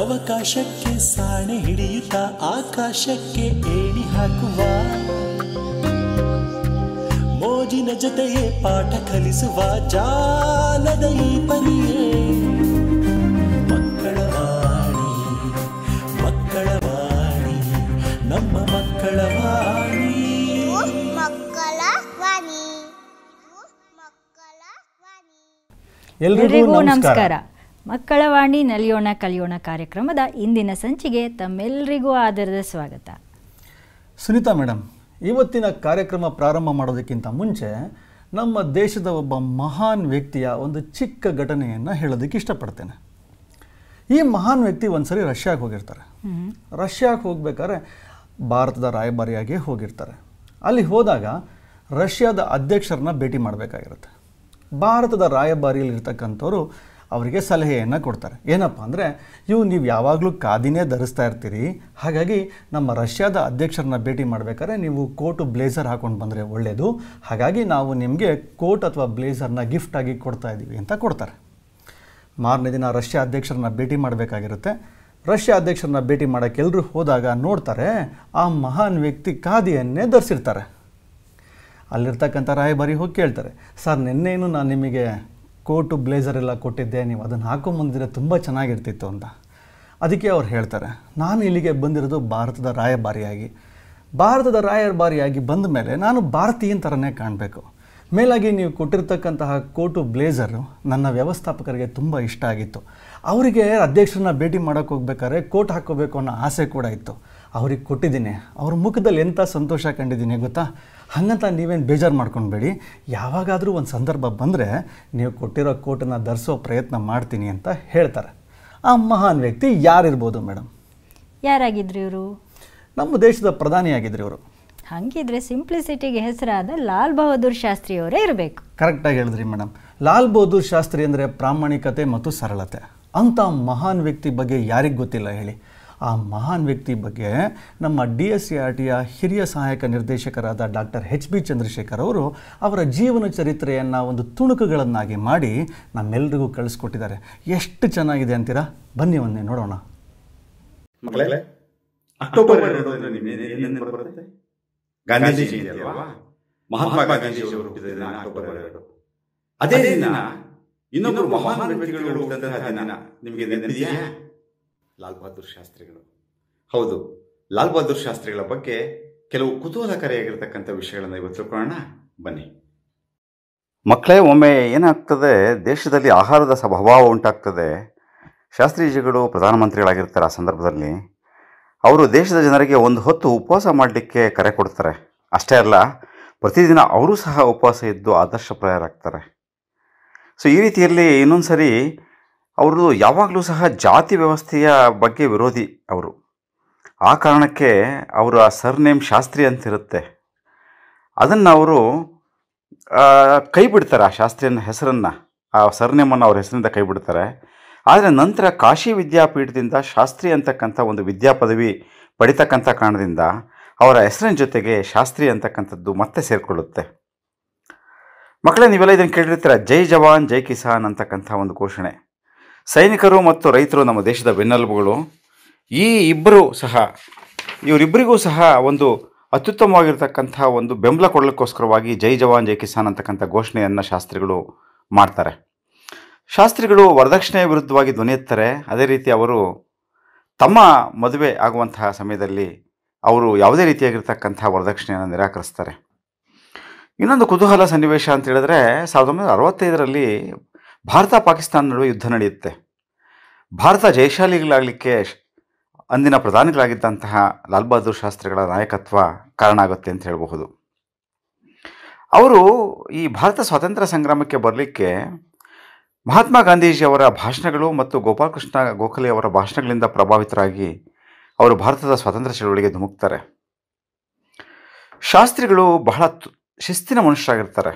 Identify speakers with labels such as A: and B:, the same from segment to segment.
A: ಅವಕಾಶಕ್ಕೆ ಸಾಣೆ ಹಿಡಿಯುತ್ತಾ ಆಕಾಶಕ್ಕೆ ಏಣಿ ಹಾಕುವ
B: ಮೋಜಿನ ಜೊತೆಯೇ ಪಾಠ ಕಲಿಸುವ ಜಾಲದ ಈ ಪರಿಯೇ ಮಕ್ಕಳ ವಾಣಿ ಮಕ್ಕಳ ವಾಣಿ ನಮ್ಮ ಮಕ್ಕಳ ವಾಣಿ ಎಲ್ರಿಗೂ ನಮಸ್ಕಾರ
C: ಮಕ್ಕಳ ವಾಣಿ ನಲಿಯೋಣ ಕಲಿಯೋಣ ಕಾರ್ಯಕ್ರಮದ ಇಂದಿನ ಸಂಚಿಗೆ ತಮ್ಮೆಲ್ಲರಿಗೂ ಆಧಾರದ ಸ್ವಾಗತ
B: ಸುನೀತಾ ಮೇಡಮ್ ಇವತ್ತಿನ ಕಾರ್ಯಕ್ರಮ ಪ್ರಾರಂಭ ಮಾಡೋದಕ್ಕಿಂತ ಮುಂಚೆ ನಮ್ಮ ದೇಶದ ಒಬ್ಬ ಮಹಾನ್ ವ್ಯಕ್ತಿಯ ಒಂದು ಚಿಕ್ಕ ಘಟನೆಯನ್ನು ಹೇಳೋದಕ್ಕೆ ಇಷ್ಟಪಡ್ತೇನೆ ಈ ಮಹಾನ್ ವ್ಯಕ್ತಿ ಒಂದ್ಸರಿ ರಷ್ಯಾಗೆ ಹೋಗಿರ್ತಾರೆ ರಷ್ಯಾಗೆ ಹೋಗ್ಬೇಕಾದ್ರೆ ಭಾರತದ ರಾಯಭಾರಿಯಾಗಿ ಹೋಗಿರ್ತಾರೆ ಅಲ್ಲಿ ಹೋದಾಗ ರಷ್ಯಾದ ಅಧ್ಯಕ್ಷರನ್ನ ಭೇಟಿ ಮಾಡಬೇಕಾಗಿರುತ್ತೆ ಭಾರತದ ರಾಯಭಾರಿಯಲ್ಲಿರ್ತಕ್ಕಂಥವ್ರು ಅವರಿಗೆ ಸಲಹೆಯನ್ನು ಕೊಡ್ತಾರೆ ಏನಪ್ಪ ಅಂದರೆ ಇವು ನೀವು ಯಾವಾಗಲೂ ಕಾದಿನೇ ಧರಿಸ್ತಾ ಇರ್ತೀರಿ ಹಾಗಾಗಿ ನಮ್ಮ ರಷ್ಯಾದ ಅಧ್ಯಕ್ಷರನ್ನ ಭೇಟಿ ಮಾಡಬೇಕಾದ್ರೆ ನೀವು ಕೋಟು ಬ್ಲೇಸರ್ ಹಾಕೊಂಡು ಬಂದರೆ ಒಳ್ಳೆಯದು ಹಾಗಾಗಿ ನಾವು ನಿಮಗೆ ಕೋಟ್ ಅಥವಾ ಬ್ಲೇಸರ್ನ ಗಿಫ್ಟಾಗಿ ಕೊಡ್ತಾ ಇದ್ದೀವಿ ಅಂತ ಕೊಡ್ತಾರೆ ಮಾರನೇ ದಿನ ರಷ್ಯಾ ಅಧ್ಯಕ್ಷರನ್ನ ಭೇಟಿ ಮಾಡಬೇಕಾಗಿರುತ್ತೆ ರಷ್ಯಾ ಅಧ್ಯಕ್ಷರನ್ನ ಭೇಟಿ ಮಾಡೋಕ್ಕೆ ಎಲ್ಲರೂ ಹೋದಾಗ ನೋಡ್ತಾರೆ ಆ ಮಹಾನ್ ವ್ಯಕ್ತಿ ಖಾದಿಯನ್ನೇ ಧರಿಸಿರ್ತಾರೆ ಅಲ್ಲಿರ್ತಕ್ಕಂಥ ರಾಯಭಾರಿ ಹೋಗಿ ಕೇಳ್ತಾರೆ ಸರ್ ನಿನ್ನೇನು ನಾನು ನಿಮಗೆ ಕೋಟು ಬ್ಲೇಸರ್ ಎಲ್ಲ ಕೊಟ್ಟಿದ್ದೆ ನೀವು ಅದನ್ನು ಹಾಕೊಂಬಂದಿದ್ರೆ ತುಂಬ ಚೆನ್ನಾಗಿರ್ತಿತ್ತು ಅಂತ ಅದಕ್ಕೆ ಅವ್ರು ಹೇಳ್ತಾರೆ ನಾನು ಇಲ್ಲಿಗೆ ಬಂದಿರೋದು ಭಾರತದ ರಾಯಭಾರಿಯಾಗಿ ಭಾರತದ ರಾಯಭಾರಿಯಾಗಿ ಬಂದ ಮೇಲೆ ನಾನು ಭಾರತೀಯನ ಥರನೇ ಕಾಣಬೇಕು ಮೇಲಾಗಿ ನೀವು ಕೊಟ್ಟಿರ್ತಕ್ಕಂತಹ ಕೋಟು ಬ್ಲೇಸರು ನನ್ನ ವ್ಯವಸ್ಥಾಪಕರಿಗೆ ತುಂಬ ಇಷ್ಟ ಆಗಿತ್ತು ಅವರಿಗೆ ಅಧ್ಯಕ್ಷರನ್ನ ಭೇಟಿ ಮಾಡೋಕ್ಕೆ ಹೋಗ್ಬೇಕಾದ್ರೆ ಕೋಟ್ ಹಾಕೋಬೇಕು ಅನ್ನೋ ಆಸೆ ಕೂಡ ಇತ್ತು ಅವ್ರಿಗೆ ಕೊಟ್ಟಿದ್ದೀನಿ ಅವ್ರ ಮುಖದಲ್ಲಿ ಎಂಥ ಸಂತೋಷ ಕಂಡಿದ್ದೀನಿ ಗೊತ್ತಾ ಹಂಗಂತ ನೀವೇನು ಬೇಜಾರು ಮಾಡ್ಕೊಳ್ಬೇಡಿ ಯಾವಾಗಾದರೂ ಒಂದು ಸಂದರ್ಭ ಬಂದರೆ ನೀವು ಕೊಟ್ಟಿರೋ ಕೋಟನ್ನು ಧರಿಸೋ ಪ್ರಯತ್ನ ಮಾಡ್ತೀನಿ ಅಂತ ಹೇಳ್ತಾರೆ ಆ ಮಹಾನ್ ವ್ಯಕ್ತಿ ಯಾರಿರ್ಬೋದು ಮೇಡಮ್
C: ಯಾರಾಗಿದ್ರಿ ಇವರು
B: ನಮ್ಮ ದೇಶದ ಪ್ರಧಾನಿಯಾಗಿದ್ರು ಇವರು
C: ಹಂಗಿದ್ರೆ ಸಿಂಪ್ಲಿಸಿಟಿಗೆ ಹೆಸರಾದ ಲಾಲ್ ಬಹದ್ದೂರ್ ಶಾಸ್ತ್ರಿ ಅವರೇ ಇರಬೇಕು
B: ಕರೆಕ್ಟಾಗಿ ಹೇಳಿದ್ರಿ ಮೇಡಮ್ ಲಾಲ್ ಬಹದ್ದೂರ್ ಶಾಸ್ತ್ರಿ ಅಂದರೆ ಪ್ರಾಮಾಣಿಕತೆ ಮತ್ತು ಸರಳತೆ ಅಂಥ ಮಹಾನ್ ವ್ಯಕ್ತಿ ಬಗ್ಗೆ ಯಾರಿಗೂ ಗೊತ್ತಿಲ್ಲ ಹೇಳಿ ಆ ಮಹಾನ್ ವ್ಯಕ್ತಿ ಬಗ್ಗೆ ನಮ್ಮ ಡಿ ಎಸ್ ಸಿ ಆರ್ ಟಿಯ ಹಿರಿಯ ಸಹಾಯಕ ನಿರ್ದೇಶಕರಾದ ಡಾಕ್ಟರ್ ಎಚ್ ಬಿ ಚಂದ್ರಶೇಖರ್ ಅವರು ಅವರ ಜೀವನ ಚರಿತ್ರೆಯನ್ನು ಒಂದು ತುಣುಕುಗಳನ್ನಾಗಿ ಮಾಡಿ ನಮ್ಮೆಲ್ರಿಗೂ ಕಳಿಸ್ಕೊಟ್ಟಿದ್ದಾರೆ ಎಷ್ಟು ಚೆನ್ನಾಗಿದೆ ಅಂತೀರಾ ಬನ್ನಿ ಒಂದೇ ನೋಡೋಣ
D: ಅಕ್ಟೋಬರ್ ಗಾಂಧೀಜಿ ಮಹಾತ್ಮ ಗಾಂಧೀಜಿ ಅದೇ ದಿನ ಮಹಾನ್ ವ್ಯಕ್ತಿಗಳು ದಿನ ನಿಮಗೆ ನೆನಪಿದೆಯಾ ಲಾಲ್ ಬಹದ್ದೂರ್ ಶಾಸ್ತ್ರಿಗಳು ಹೌದು ಲಾಲ್ ಬಹದ್ದೂರ್ ಶಾಸ್ತ್ರಿಗಳ ಬಗ್ಗೆ ಕೆಲವು ಕುತೂಹಲಕಾರಿಯಾಗಿರ್ತಕ್ಕಂಥ ವಿಷಯಗಳನ್ನು ಇವತ್ತು ತಿಳ್ಕೊಳ್ಳೋಣ ಬನ್ನಿ ಮಕ್ಕಳೇ ಒಮ್ಮೆ ಏನಾಗ್ತದೆ ದೇಶದಲ್ಲಿ ಆಹಾರದ ಸ್ವಭಾವ ಉಂಟಾಗ್ತದೆ ಶಾಸ್ತ್ರೀಜಿಗಳು ಪ್ರಧಾನಮಂತ್ರಿಗಳಾಗಿರ್ತಾರೆ ಆ ಸಂದರ್ಭದಲ್ಲಿ ಅವರು ದೇಶದ ಜನರಿಗೆ ಒಂದು ಹೊತ್ತು ಉಪವಾಸ ಮಾಡಲಿಕ್ಕೆ ಕರೆ ಕೊಡ್ತಾರೆ ಅಷ್ಟೇ ಅಲ್ಲ ಪ್ರತಿದಿನ ಅವರು ಸಹ ಉಪವಾಸ ಇದ್ದು ಆದರ್ಶಪ್ರಾಯರಾಗ್ತಾರೆ ಸೊ ಈ ರೀತಿಯಲ್ಲಿ ಇನ್ನೊಂದು ಸರಿ ಅವರು ಯಾವಾಗಲೂ ಸಹ ಜಾತಿ ವ್ಯವಸ್ಥೆಯ ಬಗ್ಗೆ ವಿರೋಧಿ ಅವರು ಆ ಕಾರಣಕ್ಕೆ ಅವರ ಸರ್ನೇಮ್ ಶಾಸ್ತ್ರಿ ಅಂತಿರುತ್ತೆ ಅದನ್ನು ಅವರು ಕೈ ಬಿಡ್ತಾರೆ ಆ ಶಾಸ್ತ್ರಿಯನ್ನ ಹೆಸರನ್ನು ಆ ಸರ್ನೇಮನ್ನು ಅವ್ರ ಹೆಸರಿಂದ ಕೈ ಬಿಡ್ತಾರೆ ಆದರೆ ನಂತರ ಕಾಶಿ ವಿದ್ಯಾಪೀಠದಿಂದ ಶಾಸ್ತ್ರಿ ಅಂತಕ್ಕಂಥ ಒಂದು ವಿದ್ಯಾ ಪದವಿ ಪಡಿತಕ್ಕಂಥ ಕಾರಣದಿಂದ ಅವರ ಹೆಸರಿನ ಜೊತೆಗೆ ಶಾಸ್ತ್ರಿ ಅಂತಕ್ಕಂಥದ್ದು ಮತ್ತೆ ಸೇರಿಕೊಳ್ಳುತ್ತೆ ಮಕ್ಕಳೇ ನೀವೆಲ್ಲ ಇದನ್ನು ಕೇಳಿರ್ತೀರ ಜೈ ಜವಾನ್ ಜೈ ಕಿಸಾನ್ ಅಂತಕ್ಕಂಥ ಒಂದು ಘೋಷಣೆ ಸೈನಿಕರು ಮತ್ತು ರೈತರು ನಮ್ಮ ದೇಶದ ಬೆನ್ನೆಲುಬುಗಳು ಈ ಇಬ್ಬರು ಸಹ ಇವರಿಬ್ಬರಿಗೂ ಸಹ ಒಂದು ಅತ್ಯುತ್ತಮವಾಗಿರ್ತಕ್ಕಂಥ ಒಂದು ಬೆಂಬಲ ಕೊಡಲಿಕ್ಕೋಸ್ಕರವಾಗಿ ಜೈ ಜವಾನ್ ಜೈ ಕಿಸಾನ್ ಅಂತಕ್ಕಂಥ ಘೋಷಣೆಯನ್ನು ಶಾಸ್ತ್ರಿಗಳು ಮಾಡ್ತಾರೆ ಶಾಸ್ತ್ರಿಗಳು ವರದಕ್ಷಿಣೆಯ ವಿರುದ್ಧವಾಗಿ ಧ್ವನಿ ಎತ್ತಾರೆ ಅದೇ ರೀತಿ ಅವರು ತಮ್ಮ ಮದುವೆ ಆಗುವಂತಹ ಸಮಯದಲ್ಲಿ ಅವರು ಯಾವುದೇ ರೀತಿಯಾಗಿರ್ತಕ್ಕಂಥ ವರದಕ್ಷಿಣೆಯನ್ನು ನಿರಾಕರಿಸ್ತಾರೆ ಇನ್ನೊಂದು ಕುತೂಹಲ ಸನ್ನಿವೇಶ ಅಂತ ಹೇಳಿದ್ರೆ ಸಾವಿರದ ಒಂಬೈನೂರ ಅರವತ್ತೈದರಲ್ಲಿ ಭಾರತ ಪಾಕಿಸ್ತಾನ ನಡುವೆ ಯುದ್ಧ ನಡೆಯುತ್ತೆ ಭಾರತ ಜಯಶಾಲಿಗಳಾಗಲಿಕ್ಕೆ ಅಂದಿನ ಪ್ರಧಾನಿಗಳಾಗಿದ್ದಂತಹ ಲಾಲ್ ಬಹದ್ದೂರ್ ಶಾಸ್ತ್ರಿಗಳ ನಾಯಕತ್ವ ಕಾರಣ ಆಗುತ್ತೆ ಅಂತ ಹೇಳಬಹುದು ಅವರು ಈ ಭಾರತ ಸ್ವಾತಂತ್ರ್ಯ ಸಂಗ್ರಾಮಕ್ಕೆ ಬರಲಿಕ್ಕೆ ಮಹಾತ್ಮ ಗಾಂಧೀಜಿಯವರ ಭಾಷಣಗಳು ಮತ್ತು ಗೋಪಾಲಕೃಷ್ಣ ಗೋಖಲೆ ಅವರ ಭಾಷಣಗಳಿಂದ ಪ್ರಭಾವಿತರಾಗಿ ಅವರು ಭಾರತದ ಸ್ವಾತಂತ್ರ್ಯ ಚಳವಳಿಗೆ ಧುಮುಕ್ತಾರೆ ಶಾಸ್ತ್ರಿಗಳು ಬಹಳ ಶಿಸ್ತಿನ ಮನುಷ್ಯರಾಗಿರ್ತಾರೆ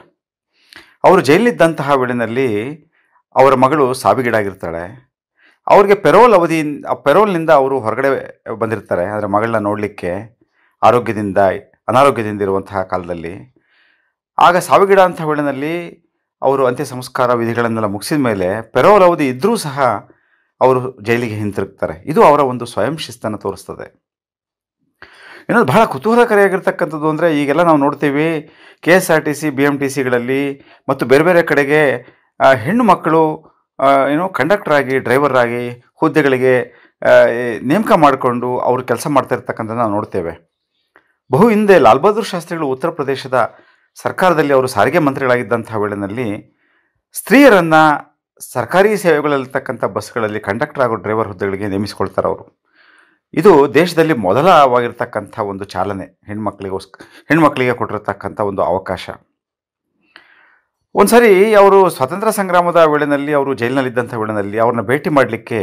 D: ಅವರು ಜೈಲಿದ್ದಂತಹ ವೇಳೆಯಲ್ಲಿ ಅವರ ಮಗಳು ಸಾವಿಗೀಡಾಗಿರ್ತಾಳೆ ಅವ್ರಿಗೆ ಪೆರೋಲ್ ಅವಧಿಯಿಂದ ಪೆರೋಲ್ನಿಂದ ಅವರು ಹೊರಗಡೆ ಬಂದಿರ್ತಾರೆ ಅದರ ಮಗಳನ್ನ ನೋಡಲಿಕ್ಕೆ ಆರೋಗ್ಯದಿಂದ ಅನಾರೋಗ್ಯದಿಂದ ಇರುವಂತಹ ಕಾಲದಲ್ಲಿ ಆಗ ಸಾವಿಗೀಡ ಅಂಥ ವೇಳೆಯಲ್ಲಿ ಅವರು ಅಂತ್ಯ ಸಂಸ್ಕಾರ ವಿಧಿಗಳನ್ನೆಲ್ಲ ಮುಗಿಸಿದ ಮೇಲೆ ಪೆರೋಲ್ ಅವಧಿ ಇದ್ದರೂ ಸಹ ಅವರು ಜೈಲಿಗೆ ಹಿಂತಿರುಗ್ತಾರೆ ಇದು ಅವರ ಒಂದು ಸ್ವಯಂ ಶಿಸ್ತನ್ನು ತೋರಿಸ್ತದೆ ಇನ್ನೊಂದು ಬಹಳ ಕುತೂಹಲಕಾರಿಯಾಗಿರ್ತಕ್ಕಂಥದ್ದು ಅಂದರೆ ಈಗೆಲ್ಲ ನಾವು ನೋಡ್ತೀವಿ K S R T C B M T ಸಿಗಳಲ್ಲಿ ಮತ್ತು ಬೇರೆ ಬೇರೆ ಕಡೆಗೆ ಹೆಣ್ಣು ಮಕ್ಕಳು ಏನು ಕಂಡಕ್ಟರ್ ಆಗಿ ಡ್ರೈವರ್ ಆಗಿ ಹುದ್ದೆಗಳಿಗೆ ನೇಮಕ ಮಾಡಿಕೊಂಡು ಅವರು ಕೆಲಸ ಮಾಡ್ತಾ ಮಾಡ್ತಿರ್ತಕ್ಕಂಥದ್ದು ನಾವು ನೋಡ್ತೇವೆ ಬಹು ಹಿಂದೆ ಲಾಲ್ ಬಹದ್ದೂರ್ ಶಾಸ್ತ್ರಿಗಳು ಉತ್ತರ ಪ್ರದೇಶದ ಸರ್ಕಾರದಲ್ಲಿ ಅವರು ಸಾರಿಗೆ ಮಂತ್ರಿಗಳಾಗಿದ್ದಂಥ ವೇಳೆಯಲ್ಲಿ ಸ್ತ್ರೀಯರನ್ನು ಸರ್ಕಾರಿ ಸೇವೆಗಳಲ್ಲಿರ್ತಕ್ಕಂಥ ಬಸ್ಗಳಲ್ಲಿ ಕಂಡಕ್ಟರ್ ಹಾಗೂ ಡ್ರೈವರ್ ಹುದ್ದೆಗಳಿಗೆ ನೇಮಿಸಿಕೊಳ್ತಾರೆ ಅವರು ಇದು ದೇಶದಲ್ಲಿ ಮೊದಲವಾಗಿರ್ತಕ್ಕಂಥ ಒಂದು ಚಾಲನೆ ಹೆಣ್ಮಕ್ಳಿಗೋಸ್ಕ ಹೆಣ್ಮಕ್ಳಿಗೆ ಕೊಟ್ಟಿರ್ತಕ್ಕಂಥ ಒಂದು ಅವಕಾಶ ಒಂದು ಸರಿ ಅವರು ಸ್ವಾತಂತ್ರ್ಯ ಸಂಗ್ರಾಮದ ವೇಳೆಯಲ್ಲಿ ಅವರು ಜೈಲಿನಲ್ಲಿದ್ದಂಥ ವೇಳೆಯಲ್ಲಿ ಅವ್ರನ್ನ ಭೇಟಿ ಮಾಡಲಿಕ್ಕೆ